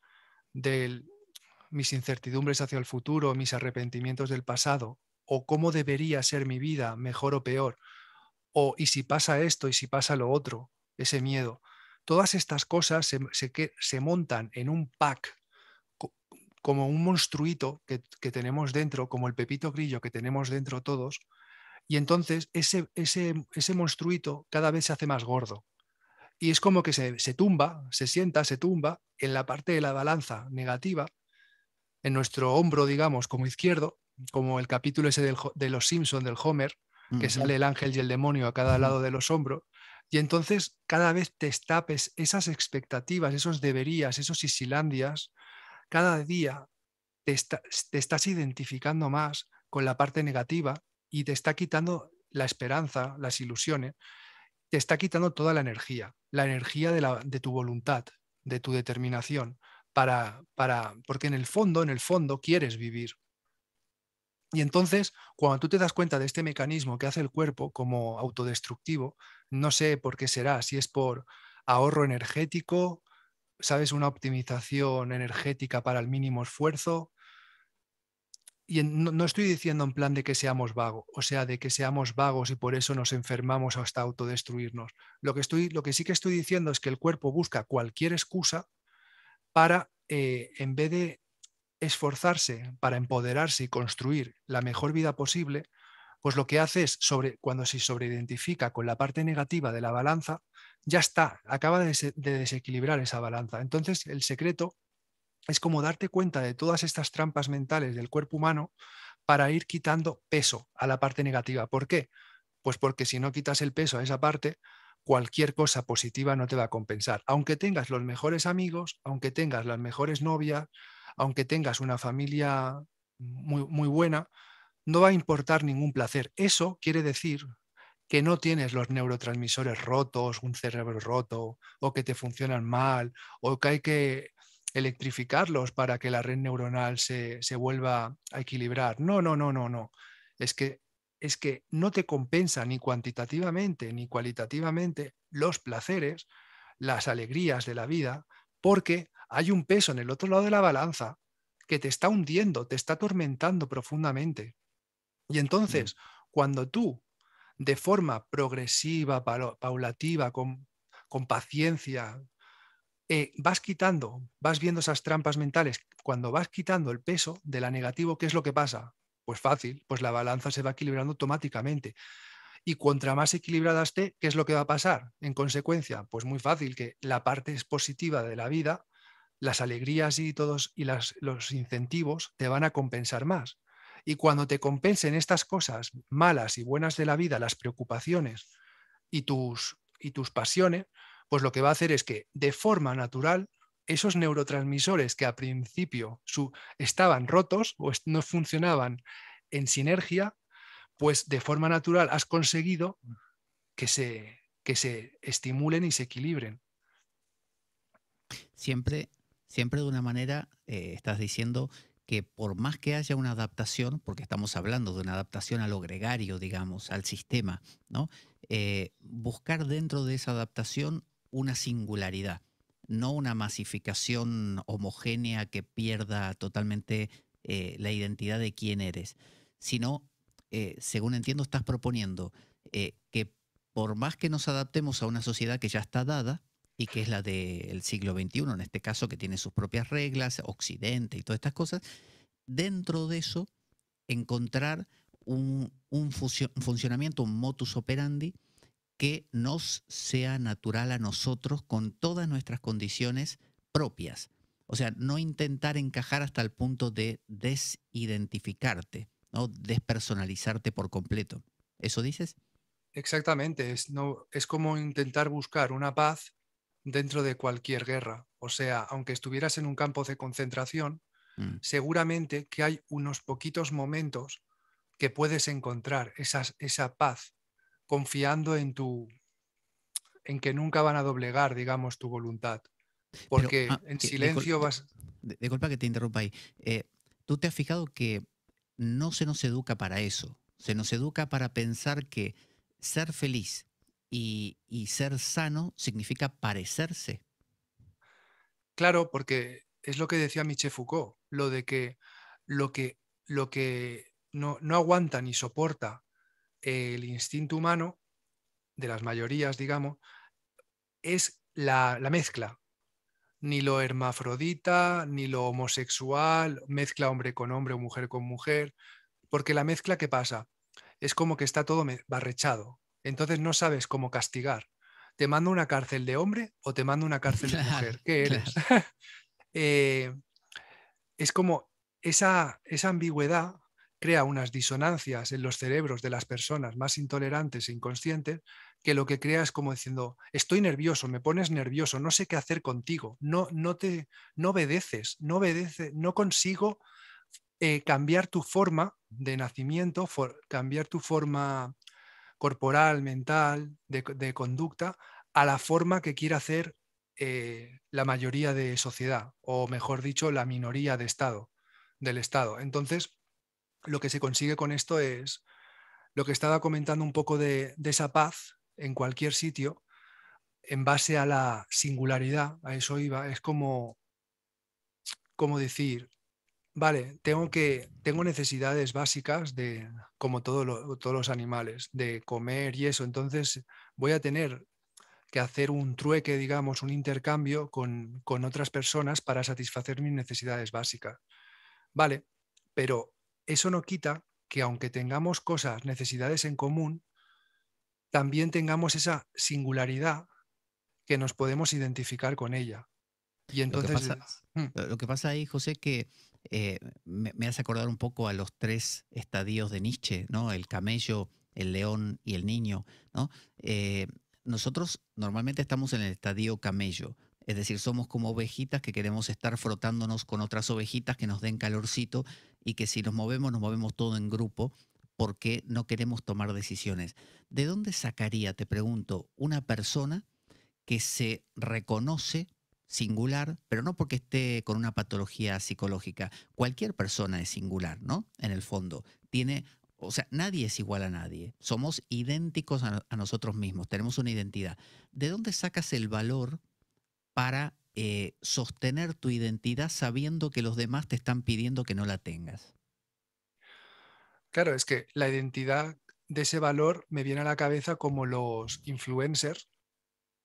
mis incertidumbres hacia el futuro, mis arrepentimientos del pasado, o cómo debería ser mi vida, mejor o peor, o y si pasa esto y si pasa lo otro, ese miedo. Todas estas cosas se, montan en un pack como un monstruito que, tenemos dentro, como el pepito grillo que tenemos dentro todos, y entonces ese, monstruito cada vez se hace más gordo. Y es como que se, tumba, se sienta, se tumba en la parte de la balanza negativa, en nuestro hombro, digamos, como izquierdo, como el capítulo ese de los Simpson del Homer, que sale el ángel y el demonio a cada lado de los hombros, y entonces cada vez te estapes esas expectativas, esos deberías, esos isilandias, cada día te, estás identificando más con la parte negativa y te está quitando la esperanza, las ilusiones, te está quitando toda la energía, la energía de, la, de tu voluntad, de tu determinación, para, para, porque en el fondo, en el fondo quieres vivir. Y entonces, cuando tú te das cuenta de este mecanismo que hace el cuerpo como autodestructivo, no sé por qué será, si es por ahorro energético, ¿sabes? Una optimización energética para el mínimo esfuerzo. Y no, estoy diciendo en plan de que seamos vagos, o sea, de que seamos vagos y por eso nos enfermamos hasta autodestruirnos. Lo que, lo que sí que estoy diciendo es que el cuerpo busca cualquier excusa para, eh, en vez de esforzarse para empoderarse y construir la mejor vida posible, pues lo que hace es, sobre, cuando se sobreidentifica con la parte negativa de la balanza, ya está, acaba de, desequilibrar esa balanza. Entonces, el secreto es como darte cuenta de todas estas trampas mentales del cuerpo humano para ir quitando peso a la parte negativa. ¿Por qué? Pues porque si no quitas el peso a esa parte, cualquier cosa positiva no te va a compensar. Aunque tengas los mejores amigos, aunque tengas las mejores novias, aunque tengas una familia muy buena, no va a importar ningún placer. Eso quiere decir que no tienes los neurotransmisores rotos, un cerebro roto, o que te funcionan mal, o que hay que electrificarlos para que la red neuronal se, vuelva a equilibrar. No, no, no, no, no. Es que, es que no te compensa ni cuantitativamente ni cualitativamente los placeres, las alegrías de la vida, porque hay un peso en el otro lado de la balanza que te está hundiendo, te está atormentando profundamente. Y entonces, cuando tú, de forma progresiva, paulativa, con, paciencia, eh, vas quitando, vas viendo esas trampas mentales, cuando vas quitando el peso de la negativo, ¿qué es lo que pasa? Pues fácil, pues la balanza se va equilibrando automáticamente. Y contra más equilibrada esté, ¿qué es lo que va a pasar? En consecuencia, pues muy fácil, que la parte positiva de la vida, las alegrías y todos y los incentivos te van a compensar más. Y cuando te compensen estas cosas malas y buenas de la vida, las preocupaciones y tus, y tus pasiones, pues lo que va a hacer es que de forma natural esos neurotransmisores que a principio estaban rotos o no funcionaban en sinergia, pues de forma natural has conseguido que se, que se estimulen y se equilibren. Siempre, siempre de una manera eh, estás diciendo que por más que haya una adaptación, porque estamos hablando de una adaptación a lo gregario, digamos, al sistema, ¿no? Eh, buscar dentro de esa adaptación una singularidad, no una masificación homogénea que pierda totalmente eh, la identidad de quién eres, sino, eh, según entiendo, estás proponiendo que por más que nos adaptemos a una sociedad que ya está dada, y que es la del siglo XXI, en este caso, que tiene sus propias reglas, Occidente y todas estas cosas, dentro de eso encontrar un, un, funcionamiento, un modus operandi que nos sea natural a nosotros con todas nuestras condiciones propias. O sea, no intentar encajar hasta el punto de desidentificarte, ¿no? despersonalizarte por completo. ¿Eso dices? Exactamente, es, no, es como intentar buscar una paz dentro de cualquier guerra. O sea, aunque estuvieras en un campo de concentración, mm. seguramente que hay unos poquitos momentos que puedes encontrar esa paz confiando en tu en que nunca van a doblegar, digamos, tu voluntad. Porque ah, en silencio vas... De, culpa que te interrumpa ahí. Eh, Tú te has fijado que no se nos educa para eso. Se nos educa para pensar que ser feliz y, ser sano significa parecerse. Claro, porque es lo que decía Michel Foucault, lo de que lo que, lo que no, aguanta ni soporta el instinto humano, de las mayorías, digamos, es la, la, mezcla. Ni lo hermafrodita, ni lo homosexual, mezcla hombre con hombre o mujer con mujer, porque la mezcla que pasa es como que está todo barrechado. Entonces no sabes cómo castigar. ¿Te mando una cárcel de hombre o te mando una cárcel de mujer? ¿Qué eres? Eh, es como esa, esa ambigüedad crea unas disonancias en los cerebros de las personas más intolerantes e inconscientes que lo que crea es como diciendo, estoy nervioso, me pones nervioso, no sé qué hacer contigo, no, no te no obedeces, no obedece, no consigo eh, cambiar tu forma de nacimiento, cambiar tu forma corporal, mental, de, conducta, a la forma que quiere hacer eh, la mayoría de sociedad, o mejor dicho, la minoría de Estado, del Estado. Entonces, lo que se consigue con esto es lo que estaba comentando un poco de, esa paz en cualquier sitio, en base a la singularidad, a eso iba, es como, como decir, vale, tengo que, tengo necesidades básicas de, como todos los animales, de comer y eso, entonces voy a tener que hacer un trueque, digamos, un intercambio con, con otras personas para satisfacer mis necesidades básicas. Vale, pero eso no quita que aunque tengamos cosas, necesidades en común, también tengamos esa singularidad que nos podemos identificar con ella. Y entonces... Mm. Lo que pasa, ahí, José, que eh, me, hace acordar un poco a los tres estadios de Nietzsche, ¿no? El camello, el león y el niño, ¿no? Eh, nosotros normalmente estamos en el estadio camello, es decir, somos como ovejitas que queremos estar frotándonos con otras ovejitas que nos den calorcito y que si nos movemos, nos movemos todo en grupo porque no queremos tomar decisiones. ¿De dónde sacaría, te pregunto, una persona que se reconoce singular, pero no porque esté con una patología psicológica. Cualquier persona es singular, ¿no? En el fondo, tiene, o sea, nadie es igual a nadie. Somos idénticos a, nosotros mismos, tenemos una identidad. ¿De dónde sacas el valor para eh, sostener tu identidad sabiendo que los demás te están pidiendo que no la tengas? Claro, es que la identidad de ese valor me viene a la cabeza como los influencers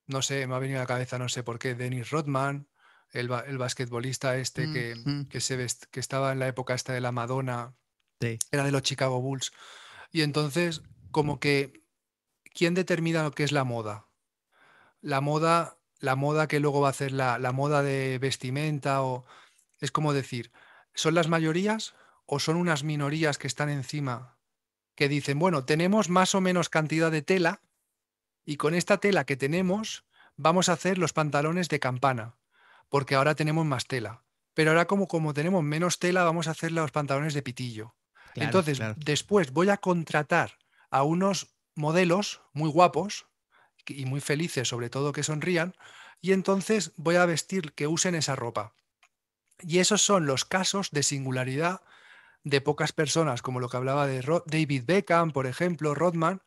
no sé, me ha venido a la cabeza, no sé por qué, Dennis Rodman, el, basquetbolista este mm, que, mm. que estaba en la época esta de la Madonna, era de los Chicago Bulls. Y entonces, como que, ¿quién determina lo que es la moda? La moda, la moda que luego va a ser la, la moda de vestimenta o... Es como decir, ¿son las mayorías o son unas minorías que están encima que dicen, bueno, tenemos más o menos cantidad de tela, y con esta tela que tenemos vamos a hacer los pantalones de campana, porque ahora tenemos más tela. Pero ahora como, como tenemos menos tela, vamos a hacer los pantalones de pitillo. Entonces, después voy a contratar a unos modelos muy guapos y muy felices, sobre todo que sonrían, y entonces voy a vestir que usen esa ropa. Y esos son los casos de singularidad de pocas personas, como lo que hablaba de David Beckham, por ejemplo, Rodman,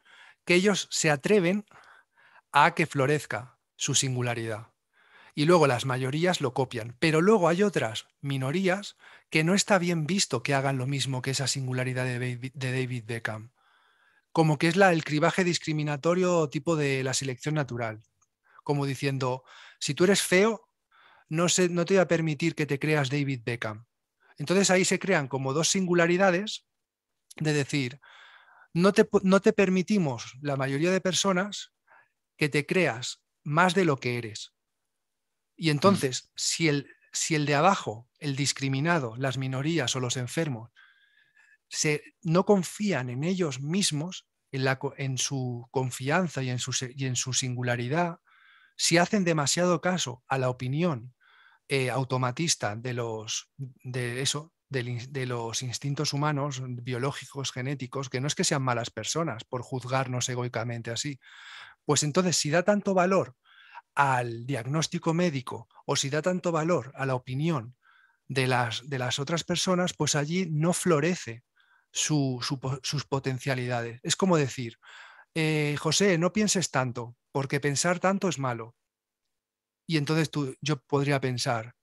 que ellos se atreven a que florezca su singularidad. Y luego las mayorías lo copian, pero luego hay otras minorías que no está bien visto que hagan lo mismo que esa singularidad de David Beckham, como que es la, el cribaje discriminatorio tipo de la selección natural, como diciendo, si tú eres feo, no, se, no te voy a permitir que te creas David Beckham. Entonces ahí se crean como dos singularidades de decir, no te, no te permitimos la mayoría de personas que te creas más de lo que eres. Y mm. entonces, si el, si el de abajo, el discriminado, las minorías o los enfermos, se, no confían en ellos mismos, en, la, en su confianza y en su, y en su, singularidad, si hacen demasiado caso a la opinión eh, automatista de los, de eso, de, de los instintos humanos, biológicos, genéticos, que no es que sean malas personas por juzgarnos egoicamente así, pues entonces, si da tanto valor al diagnóstico médico o si da tanto valor a la opinión de las, de las otras personas, pues allí no florece sus potencialidades. Es como decir, eh, José, no pienses tanto, porque pensar tanto es malo. Y entonces tú, yo podría pensar,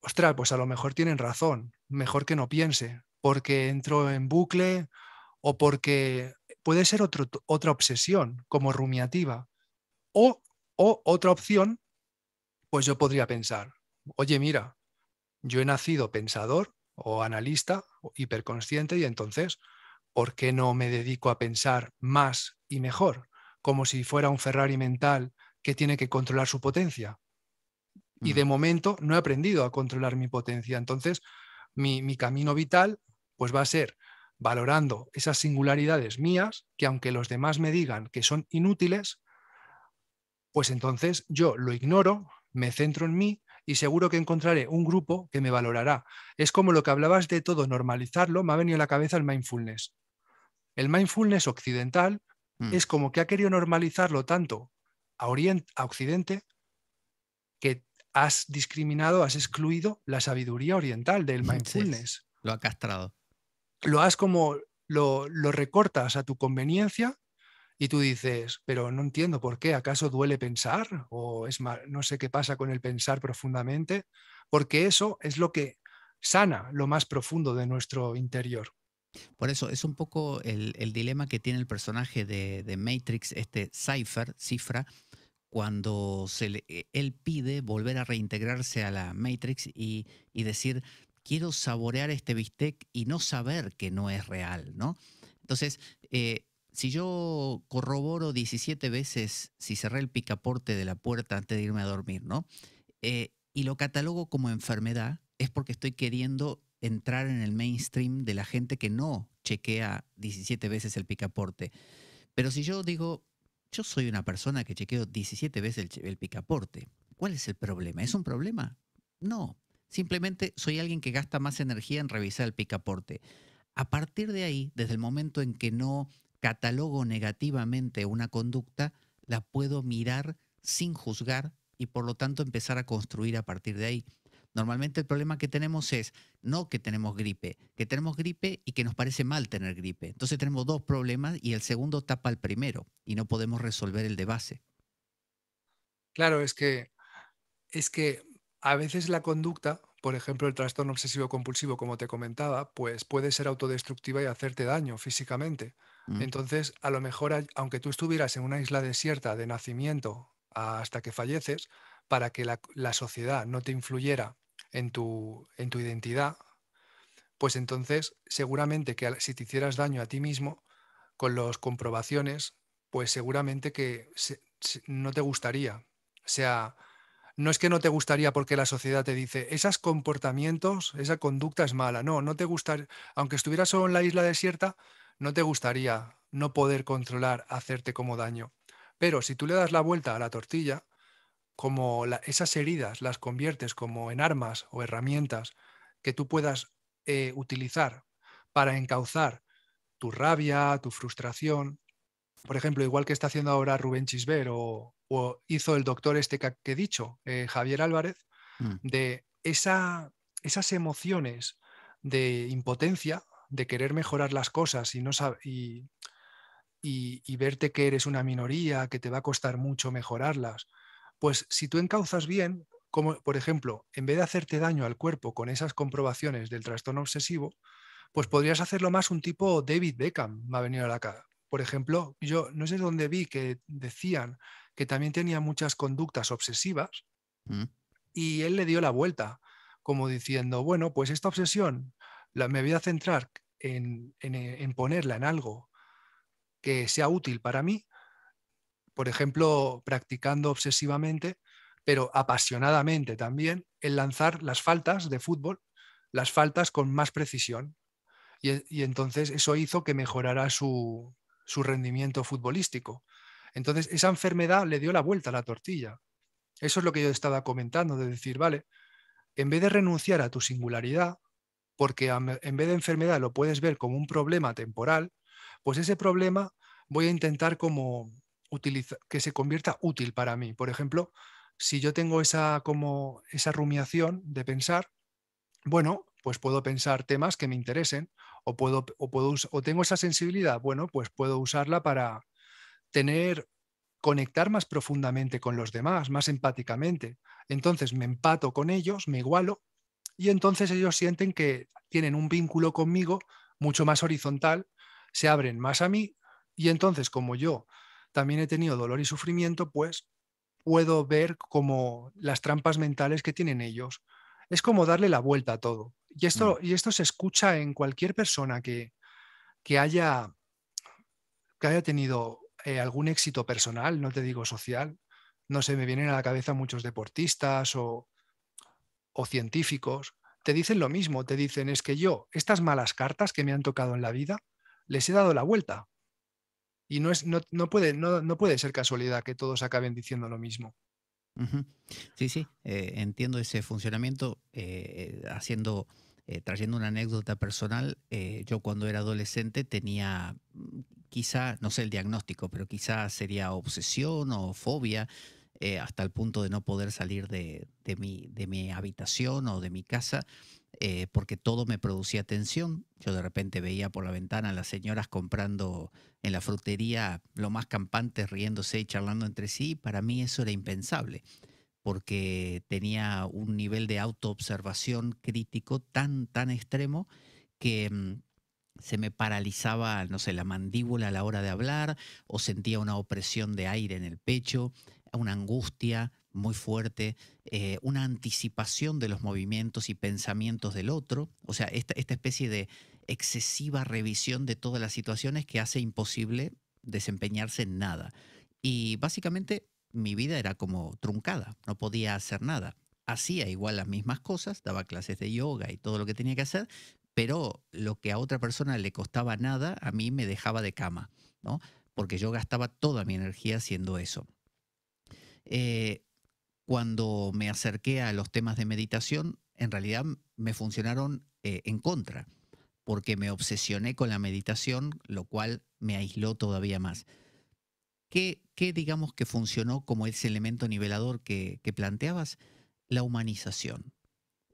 ostras, pues a lo mejor tienen razón, mejor que no piense, porque entro en bucle o porque puede ser otra obsesión como rumiativa. O, otra opción, pues yo podría pensar, oye, mira, yo he nacido pensador o analista, o hiperconsciente, y entonces, ¿por qué no me dedico a pensar más y mejor? Como si fuera un Ferrari mental que tiene que controlar su potencia. Y de mm. momento no he aprendido a controlar mi potencia. Entonces, mi, mi camino vital pues va a ser valorando esas singularidades mías que aunque los demás me digan que son inútiles, pues entonces yo lo ignoro, me centro en mí y seguro que encontraré un grupo que me valorará. Es como lo que hablabas de todo, normalizarlo, me ha venido a la cabeza el mindfulness. El mindfulness occidental mm. es como que ha querido normalizarlo tanto a, oriente, a Occidente que has discriminado, has excluido la sabiduría oriental del mindfulness. lo ha castrado lo has como, lo, recortas a tu conveniencia y tú dices, pero no entiendo por qué, ¿acaso duele pensar? O es no sé qué pasa con el pensar profundamente, porque eso es lo que sana lo más profundo de nuestro interior. Por eso es un poco el, dilema que tiene el personaje de, Matrix, este Cypher, Cifra, cuando se le, e, él pide volver a reintegrarse a la Matrix y, y decir, quiero saborear este bistec y no saber que no es real, ¿no? Entonces, eh, si yo corroboro 17 veces si cerré el picaporte de la puerta antes de irme a dormir, ¿no? Eh, y lo catalogo como enfermedad, es porque estoy queriendo entrar en el mainstream de la gente que no chequea 17 veces el picaporte. Pero si yo digo, yo soy una persona que chequeo 17 veces el picaporte, ¿cuál es el problema? ¿Es un problema? No, Simplemente soy alguien que gasta más energía en revisar el picaporte. A partir de ahí, desde el momento en que no catalogo negativamente una conducta, la puedo mirar sin juzgar y por lo tanto empezar a construir a partir de ahí. Normalmente el problema que tenemos es no que tenemos gripe, que tenemos gripe y que nos parece mal tener gripe. Entonces tenemos dos problemas y el segundo tapa al primero y no podemos resolver el de base. Claro, es que es que a veces la conducta, por ejemplo, el trastorno obsesivo compulsivo, como te comentaba, pues puede ser autodestructiva y hacerte daño físicamente. Mm. Entonces, a lo mejor, aunque tú estuvieras en una isla desierta de nacimiento hasta que falleces, para que la, sociedad no te influyera en tu, en tu identidad, pues entonces seguramente que si te hicieras daño a ti mismo con las comprobaciones, pues seguramente que no te gustaría. O sea, no es que no te gustaría porque la sociedad te dice, esos comportamientos, esa conducta es mala. No, no te gustaría, aunque estuvieras solo en la isla desierta, no te gustaría no poder controlar, hacerte como daño. Pero si tú le das la vuelta a la tortilla, como esas heridas las conviertes como en armas o herramientas que tú puedas eh, utilizar para encauzar tu rabia, tu frustración, por ejemplo, igual que está haciendo ahora Rubén Chisber o, o hizo el doctor este que, he dicho, eh, Javier Álvarez, mm. de esa, esas emociones de impotencia, de querer mejorar las cosas y no y, y, verte que eres una minoría, que te va a costar mucho mejorarlas. Pues si tú encauzas bien, como por ejemplo, en vez de hacerte daño al cuerpo con esas comprobaciones del trastorno obsesivo, pues podrías hacerlo más un tipo David Beckham, me ha venido a la cara. Por ejemplo, yo no sé dónde vi que decían que también tenía muchas conductas obsesivas, mm. y él le dio la vuelta, como diciendo, bueno, pues esta obsesión la, me voy a centrar en, eh, ponerla en algo que sea útil para mí, por ejemplo, practicando obsesivamente, pero apasionadamente también, en lanzar las faltas de fútbol, las faltas con más precisión. Y, entonces eso hizo que mejorara su rendimiento futbolístico. Entonces, esa enfermedad le dio la vuelta a la tortilla. Eso es lo que yo estaba comentando, de decir, vale, en vez de renunciar a tu singularidad, porque en vez de enfermedad lo puedes ver como un problema temporal, pues ese problema voy a intentar como utilizar, que se convierta útil para mí. Por ejemplo, si yo tengo esa, como, esa rumiación de pensar, bueno, pues puedo pensar temas que me interesen o, puedo, o, o tengo esa sensibilidad, bueno, pues puedo usarla para, tener conectar más profundamente con los demás, más empáticamente. Entonces me empato con ellos, me igualo y entonces ellos sienten que tienen un vínculo conmigo mucho más horizontal, se abren más a mí y entonces como yo también he tenido dolor y sufrimiento, pues puedo ver como las trampas mentales que tienen ellos. Es como darle la vuelta a todo. Y esto, mm. y esto se escucha en cualquier persona que, que, haya, que haya tenido eh, algún éxito personal, no te digo social. No sé, me vienen a la cabeza muchos deportistas o, científicos. Te dicen lo mismo, te dicen, es que yo, estas malas cartas que me han tocado en la vida, les he dado la vuelta. Y no, es, no, puede, no, puede ser casualidad que todos acaben diciendo lo mismo. Sí, sí, eh, entiendo ese funcionamiento eh, haciendo eh, trayendo una anécdota personal, eh, yo cuando era adolescente tenía mm, quizá, no sé el diagnóstico, pero quizá sería obsesión o fobia, eh, hasta el punto de no poder salir de, mi, de mi habitación o de mi casa. porque todo me producía tensión. Yo de repente veía por la ventana a las señoras comprando en la frutería lo más campantes, riéndose y charlando entre sí. Para mí eso era impensable porque tenía un nivel de autoobservación crítico tan, tan extremo que mm, se me paralizaba, no sé, la mandíbula a la hora de hablar o sentía una opresión de aire en el pecho, una angustia muy fuerte, eh, una anticipación de los movimientos y pensamientos del otro, o sea, esta, esta especie de excesiva revisión de todas las situaciones que hace imposible desempeñarse en nada. Y básicamente mi vida era como truncada, no podía hacer nada. Hacía igual las mismas cosas, daba clases de yoga y todo lo que tenía que hacer, pero lo que a otra persona le costaba nada, a mí me dejaba de cama, ¿no? Porque yo gastaba toda mi energía haciendo eso. Eh, cuando me acerqué a los temas de meditación, en realidad me funcionaron eh, en contra, porque me obsesioné con la meditación, lo cual me aisló todavía más. ¿Qué, digamos que funcionó como ese elemento nivelador que, planteabas? La humanización.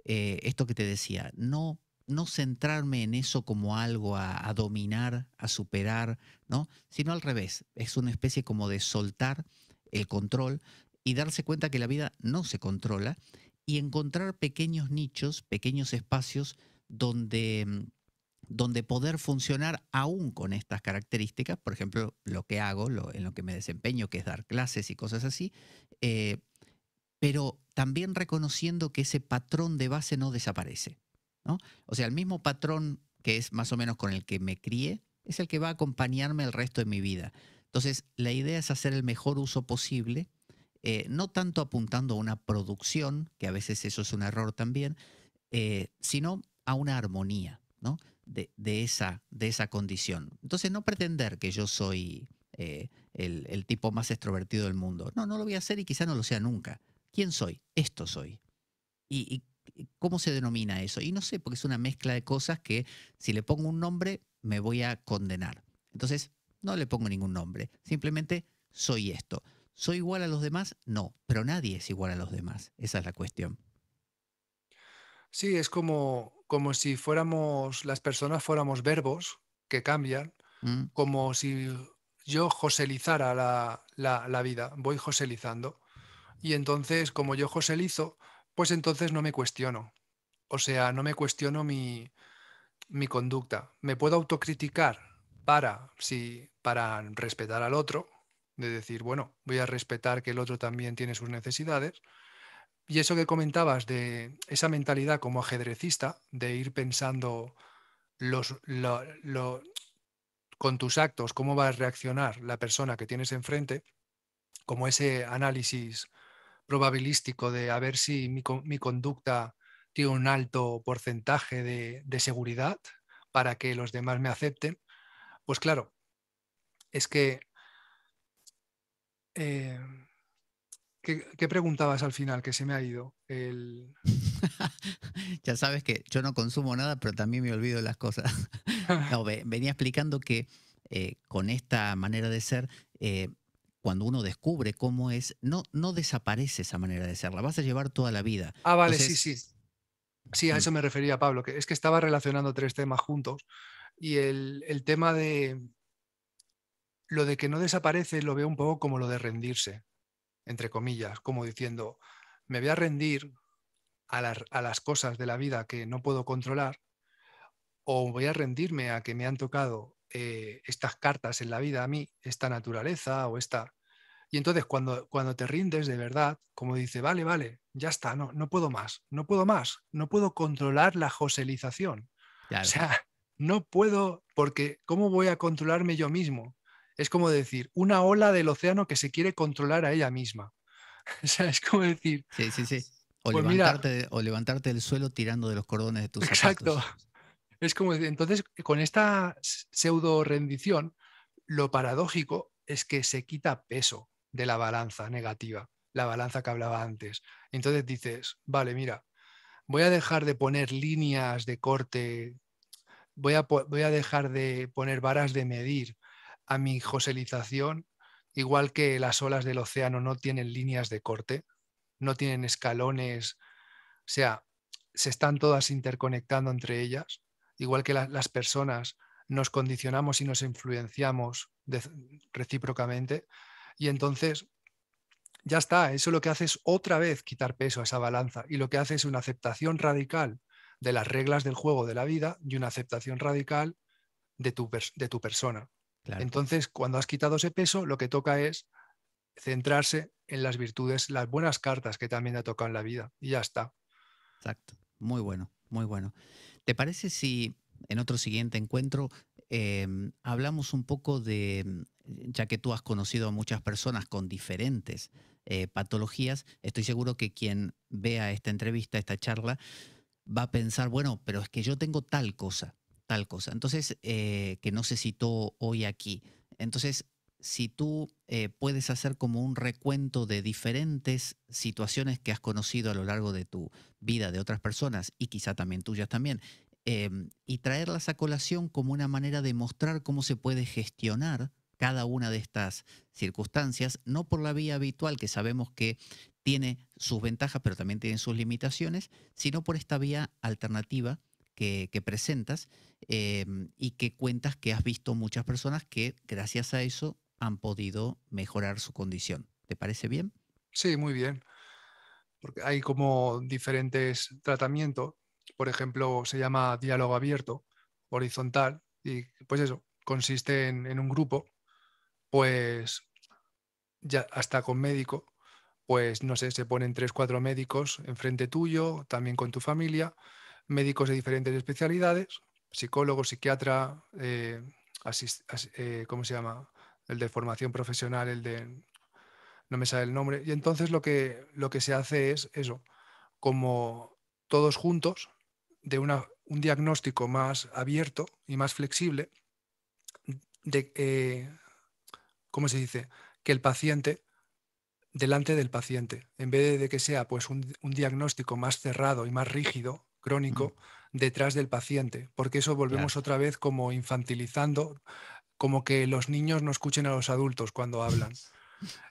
Eh, esto que te decía, no, no centrarme en eso como algo a, a, dominar, a superar, ¿no? sino al revés, es una especie como de soltar el control y darse cuenta que la vida no se controla y encontrar pequeños nichos, pequeños espacios donde mm, donde poder funcionar aún con estas características, por ejemplo, lo que hago, en lo que me desempeño, que es dar clases y cosas así, eh, pero también reconociendo que ese patrón de base no desaparece. ¿no? O sea, el mismo patrón que es más o menos con el que me crié, es el que va a acompañarme el resto de mi vida. Entonces, la idea es hacer el mejor uso posible, eh, no tanto apuntando a una producción, que a veces eso es un error también, eh, sino a una armonía, ¿no? de, esa, de esa condición. Entonces no pretender que yo soy eh, el, tipo más extrovertido del mundo. No, no lo voy a hacer y quizá no lo sea nunca. ¿Quién soy? Esto soy. y cómo se denomina eso? Y no sé, porque es una mezcla de cosas que si le pongo un nombre me voy a condenar. Entonces no le pongo ningún nombre. Simplemente soy esto. ¿Soy igual a los demás? No, pero nadie es igual a los demás. Esa es la cuestión. Sí, es como, si fuéramos, las personas fuéramos verbos que cambian, mm. como si yo joselizara la, vida, voy joselizando. Y entonces, como yo joselizo, pues entonces no me cuestiono. O sea, no me cuestiono mi, conducta. Me puedo autocriticar para, si, para respetar al otro, de decir, bueno, voy a respetar que el otro también tiene sus necesidades, y eso que comentabas de esa mentalidad como ajedrecista, de ir pensando los, con tus actos, cómo va a reaccionar la persona que tienes enfrente, como ese análisis probabilístico de a ver si mi, conducta tiene un alto porcentaje de, de seguridad para que los demás me acepten, pues claro, es que eh, ¿Qué, preguntabas al final que se me ha ido? ya sabes que yo no consumo nada, pero también me olvido de las cosas. venía explicando que eh, con esta manera de ser, eh, cuando uno descubre cómo es, no, no desaparece esa manera de ser, la vas a llevar toda la vida. Ah, vale, sí, sí. Sí, a mm. eso me refería Pablo, que es que estaba relacionando tres temas juntos y el, el tema de lo de que no desaparece lo veo un poco como lo de rendirse entre comillas, como diciendo, me voy a rendir a las, cosas de la vida que no puedo controlar o voy a rendirme a que me han tocado eh, estas cartas en la vida a mí, esta naturaleza o esta... Y entonces cuando, cuando te rindes de verdad, como dice, vale, vale, ya está, no, no puedo más, no puedo más, no puedo controlar la joselización. O sea, no puedo, porque ¿cómo voy a controlarme yo mismo? Es como decir, una ola del océano que se quiere controlar a ella misma. o sea, es como decir... Sí, sí, sí. Pues o, levantarte, del suelo tirando de los cordones de tus zapatos. Exacto. Es como decir, entonces, con esta pseudo rendición, lo paradójico es que se quita peso de la balanza negativa, la balanza que hablaba antes. Entonces dices, vale, mira, voy a dejar de poner líneas de corte, voy voy a dejar de poner varas de medir, a mi joselización, igual que las olas del océano no tienen líneas de corte, no tienen escalones, o sea, se están todas interconectando entre ellas, igual que las personas nos condicionamos y nos influenciamos recíprocamente, y entonces ya está, eso lo que hace es otra vez quitar peso a esa balanza y lo que hace es una aceptación radical de las reglas del juego de la vida y una aceptación radical de tu, de tu persona. Entonces, cuando has quitado ese peso, lo que toca es centrarse en las virtudes, las buenas cartas que también te ha tocado en la vida. Y ya está. Exacto. Muy bueno, muy bueno. ¿Te parece si en otro siguiente encuentro em, hablamos un poco de, em, ya que tú has conocido a muchas personas con diferentes eh, patologías, estoy seguro que quien vea esta entrevista, esta charla, va a pensar, bueno, pero es que yo tengo tal cosa tal cosa. Entonces, eh, que no se citó hoy aquí. Entonces, si tú eh, puedes hacer como un recuento de diferentes situaciones que has conocido a lo largo de tu vida de otras personas y quizá también tuyas también, em, y traerlas a colación como una manera de mostrar cómo se puede gestionar cada una de estas circunstancias, no por la vía habitual que sabemos que tiene sus ventajas, pero también tiene sus limitaciones, sino por esta vía alternativa que, presentas em, y que cuentas que has visto muchas personas que gracias a eso han podido mejorar su condición. ¿Te parece bien? Sí, muy bien. Porque hay como diferentes tratamientos. Por ejemplo, se llama diálogo abierto, horizontal, y pues eso, consiste en, en un grupo, pues ya hasta con médico, pues no sé, se ponen tres, cuatro médicos enfrente tuyo, también con tu familia, médicos de diferentes especialidades, psicólogo, psiquiatra, eh, eh, ¿cómo se llama? El de formación profesional, el de... No me sale el nombre. Y entonces lo que, lo que se hace es eso, como todos juntos, de un diagnóstico más abierto y más flexible, de, eh, ¿cómo se dice? Que el paciente, delante del paciente, en vez de que sea pues, un diagnóstico más cerrado y más rígido, crónico detrás del paciente, porque eso volvemos otra vez como infantilizando, como que los niños no escuchen a los adultos cuando hablan.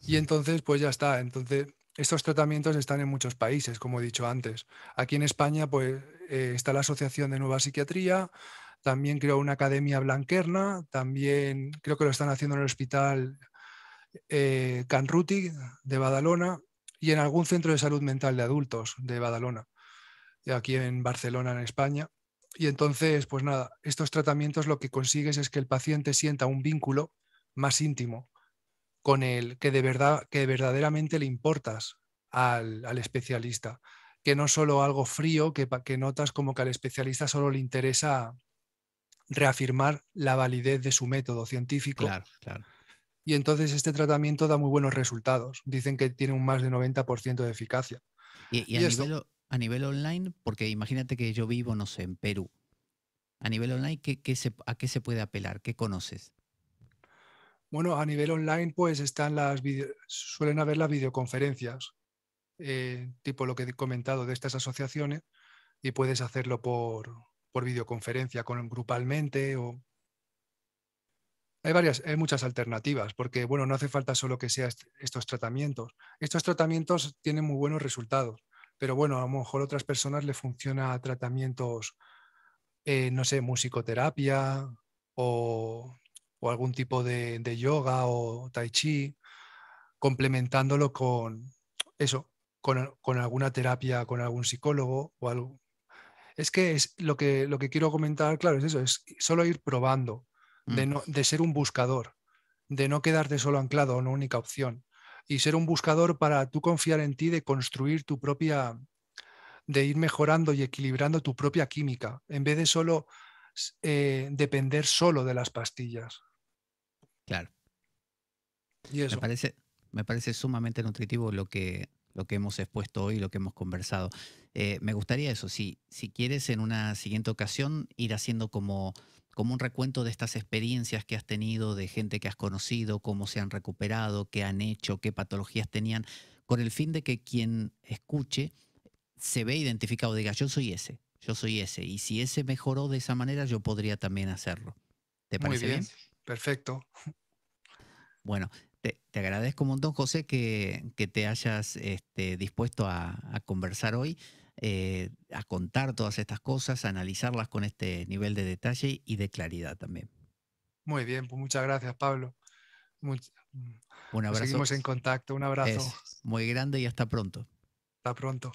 Y entonces, pues ya está. Entonces, estos tratamientos están en muchos países, como he dicho antes. Aquí en España, pues eh, está la Asociación de Nueva Psiquiatría, también creo una academia blanquerna, también creo que lo están haciendo en el hospital eh, Canruti de Badalona y en algún centro de salud mental de adultos de Badalona aquí en Barcelona, en España. Y entonces, pues nada, estos tratamientos lo que consigues es que el paciente sienta un vínculo más íntimo con el que de verdad, que verdaderamente le importas al, especialista, que no solo algo frío que, que notas como que al especialista solo le interesa reafirmar la validez de su método científico. Claro, claro. Y entonces este tratamiento da muy buenos resultados. Dicen que tiene un más de 90% de eficacia. Y, a, nivel, a nivel online? Porque imagínate que yo vivo, no sé, en Perú. A nivel online, se, ¿a qué se puede apelar? ¿Qué conoces? Bueno, a nivel online, pues están las suelen haber las videoconferencias, eh, tipo lo que he comentado de estas asociaciones, y puedes hacerlo por, por videoconferencia con, grupalmente o hay varias, hay muchas alternativas, porque bueno, no hace falta solo que sean estos tratamientos. Estos tratamientos tienen muy buenos resultados pero bueno, a lo mejor a otras personas le funciona tratamientos, eh, no sé, musicoterapia o, o algún tipo de, yoga o tai chi, complementándolo con eso, con, alguna terapia, con algún psicólogo o Es que es lo que, lo que quiero comentar, claro, es eso, es solo ir probando, de, mm. de ser un buscador, de no quedarte solo anclado a una única opción y ser un buscador para tú confiar en ti de construir tu propia, de ir mejorando y equilibrando tu propia química, en vez de solo eh, depender solo de las pastillas. Claro. ¿Y Me parece, me parece sumamente nutritivo lo que, lo que hemos expuesto hoy, lo que hemos conversado. Eh, me gustaría eso, si, si quieres en una siguiente ocasión ir haciendo como como un recuento de estas experiencias que has tenido, de gente que has conocido, cómo se han recuperado, qué han hecho, qué patologías tenían, con el fin de que quien escuche se ve identificado, diga, yo soy ese, yo soy ese, y si ese mejoró de esa manera, yo podría también hacerlo. ¿Te parece Muy bien? Perfecto. Bueno, te, agradezco un montón, José, que, te hayas este, dispuesto a conversar hoy. Eh, a contar todas estas cosas, a analizarlas con este nivel de detalle y de claridad también. Muy bien, pues muchas gracias, Pablo. un abrazo. seguimos en contacto, un abrazo. muy grande y hasta pronto. Hasta pronto.